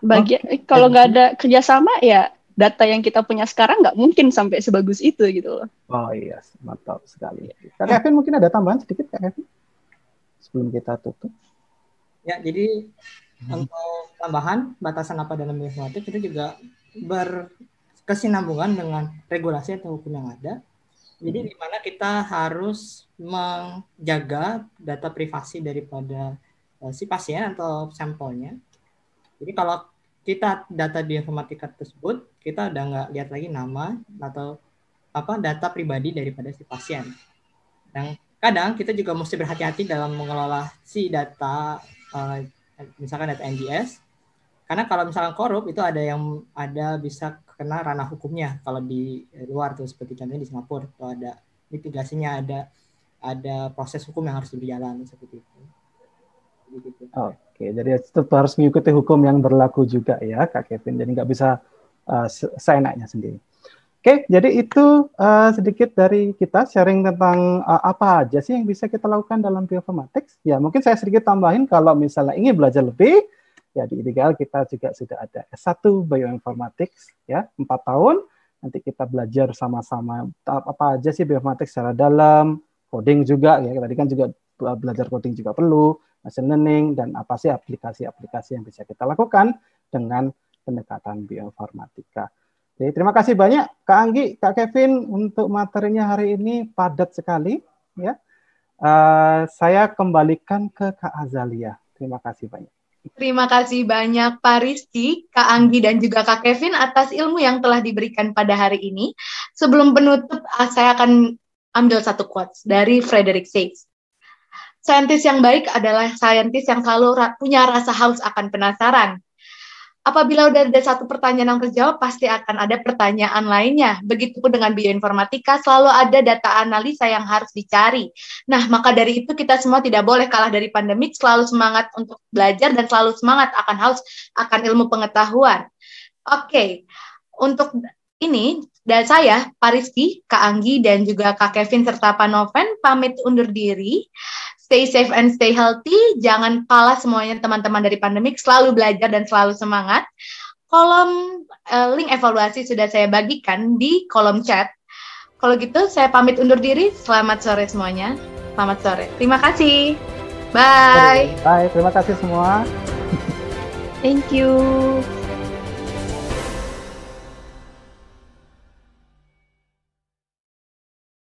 Bagian oh, kalau nggak ada kerjasama ya data yang kita punya sekarang nggak mungkin sampai sebagus itu gitu loh. Oh iya, yes. mantap sekali. Kak ya. Kevin mungkin ada tambahan sedikit Kak Kevin sebelum kita tutup. Ya, jadi untuk tambahan batasan apa dalam informatif itu juga berkesinambungan dengan regulasi atau hukum yang ada. Jadi hmm. di mana kita harus menjaga data privasi daripada eh, si pasien atau sampelnya. Jadi kalau kita data di informatika tersebut kita udah nggak lihat lagi nama atau apa data pribadi daripada si pasien. Dan kadang kita juga mesti berhati-hati dalam mengelola si data eh, misalkan data NGS karena kalau misalkan korup itu ada yang ada bisa kena ranah hukumnya kalau di luar tuh seperti contohnya di Singapura itu ada mitigasinya ada ada proses hukum yang harus berjalan seperti itu. Gitu. Oh. Oke, jadi tetap harus mengikuti hukum yang berlaku juga ya, Kak Kevin. Jadi nggak bisa uh, seenaknya sendiri. Oke, jadi itu uh, sedikit dari kita sharing tentang uh, apa aja sih yang bisa kita lakukan dalam bioinformatics. Ya, mungkin saya sedikit tambahin kalau misalnya ingin belajar lebih, ya di IDGAL kita juga sudah ada S1 bioinformatics ya, 4 tahun. Nanti kita belajar sama-sama apa aja sih bioinformatics secara dalam, coding juga ya. Tadi kan juga belajar coding juga perlu machine learning, dan apa sih aplikasi-aplikasi yang bisa kita lakukan dengan pendekatan bioinformatika. Jadi, terima kasih banyak Kak Anggi, Kak Kevin untuk materinya hari ini padat sekali. Ya, uh, saya kembalikan ke Kak Azalia. Terima kasih banyak. Terima kasih banyak Pak Rizky, Kak Anggi, dan juga Kak Kevin atas ilmu yang telah diberikan pada hari ini. Sebelum penutup, ah, saya akan ambil satu quotes dari Frederick Sage. Saintis yang baik adalah saintis yang selalu ra punya rasa haus akan penasaran. Apabila sudah ada satu pertanyaan yang terjawab, pasti akan ada pertanyaan lainnya. Begitupun dengan bioinformatika, selalu ada data analisa yang harus dicari. Nah, maka dari itu kita semua tidak boleh kalah dari pandemik, selalu semangat untuk belajar dan selalu semangat akan haus akan ilmu pengetahuan. Oke, okay. untuk ini dan saya Pak Rizky, Kak Anggi dan juga Kak Kevin serta Pak Noven pamit undur diri stay safe and stay healthy. Jangan kalah semuanya teman-teman dari pandemik. Selalu belajar dan selalu semangat. Kolom uh, link evaluasi sudah saya bagikan di kolom chat. Kalau gitu saya pamit undur diri. Selamat sore semuanya. Selamat sore. Terima kasih. Bye. Bye. Terima kasih semua. Thank you.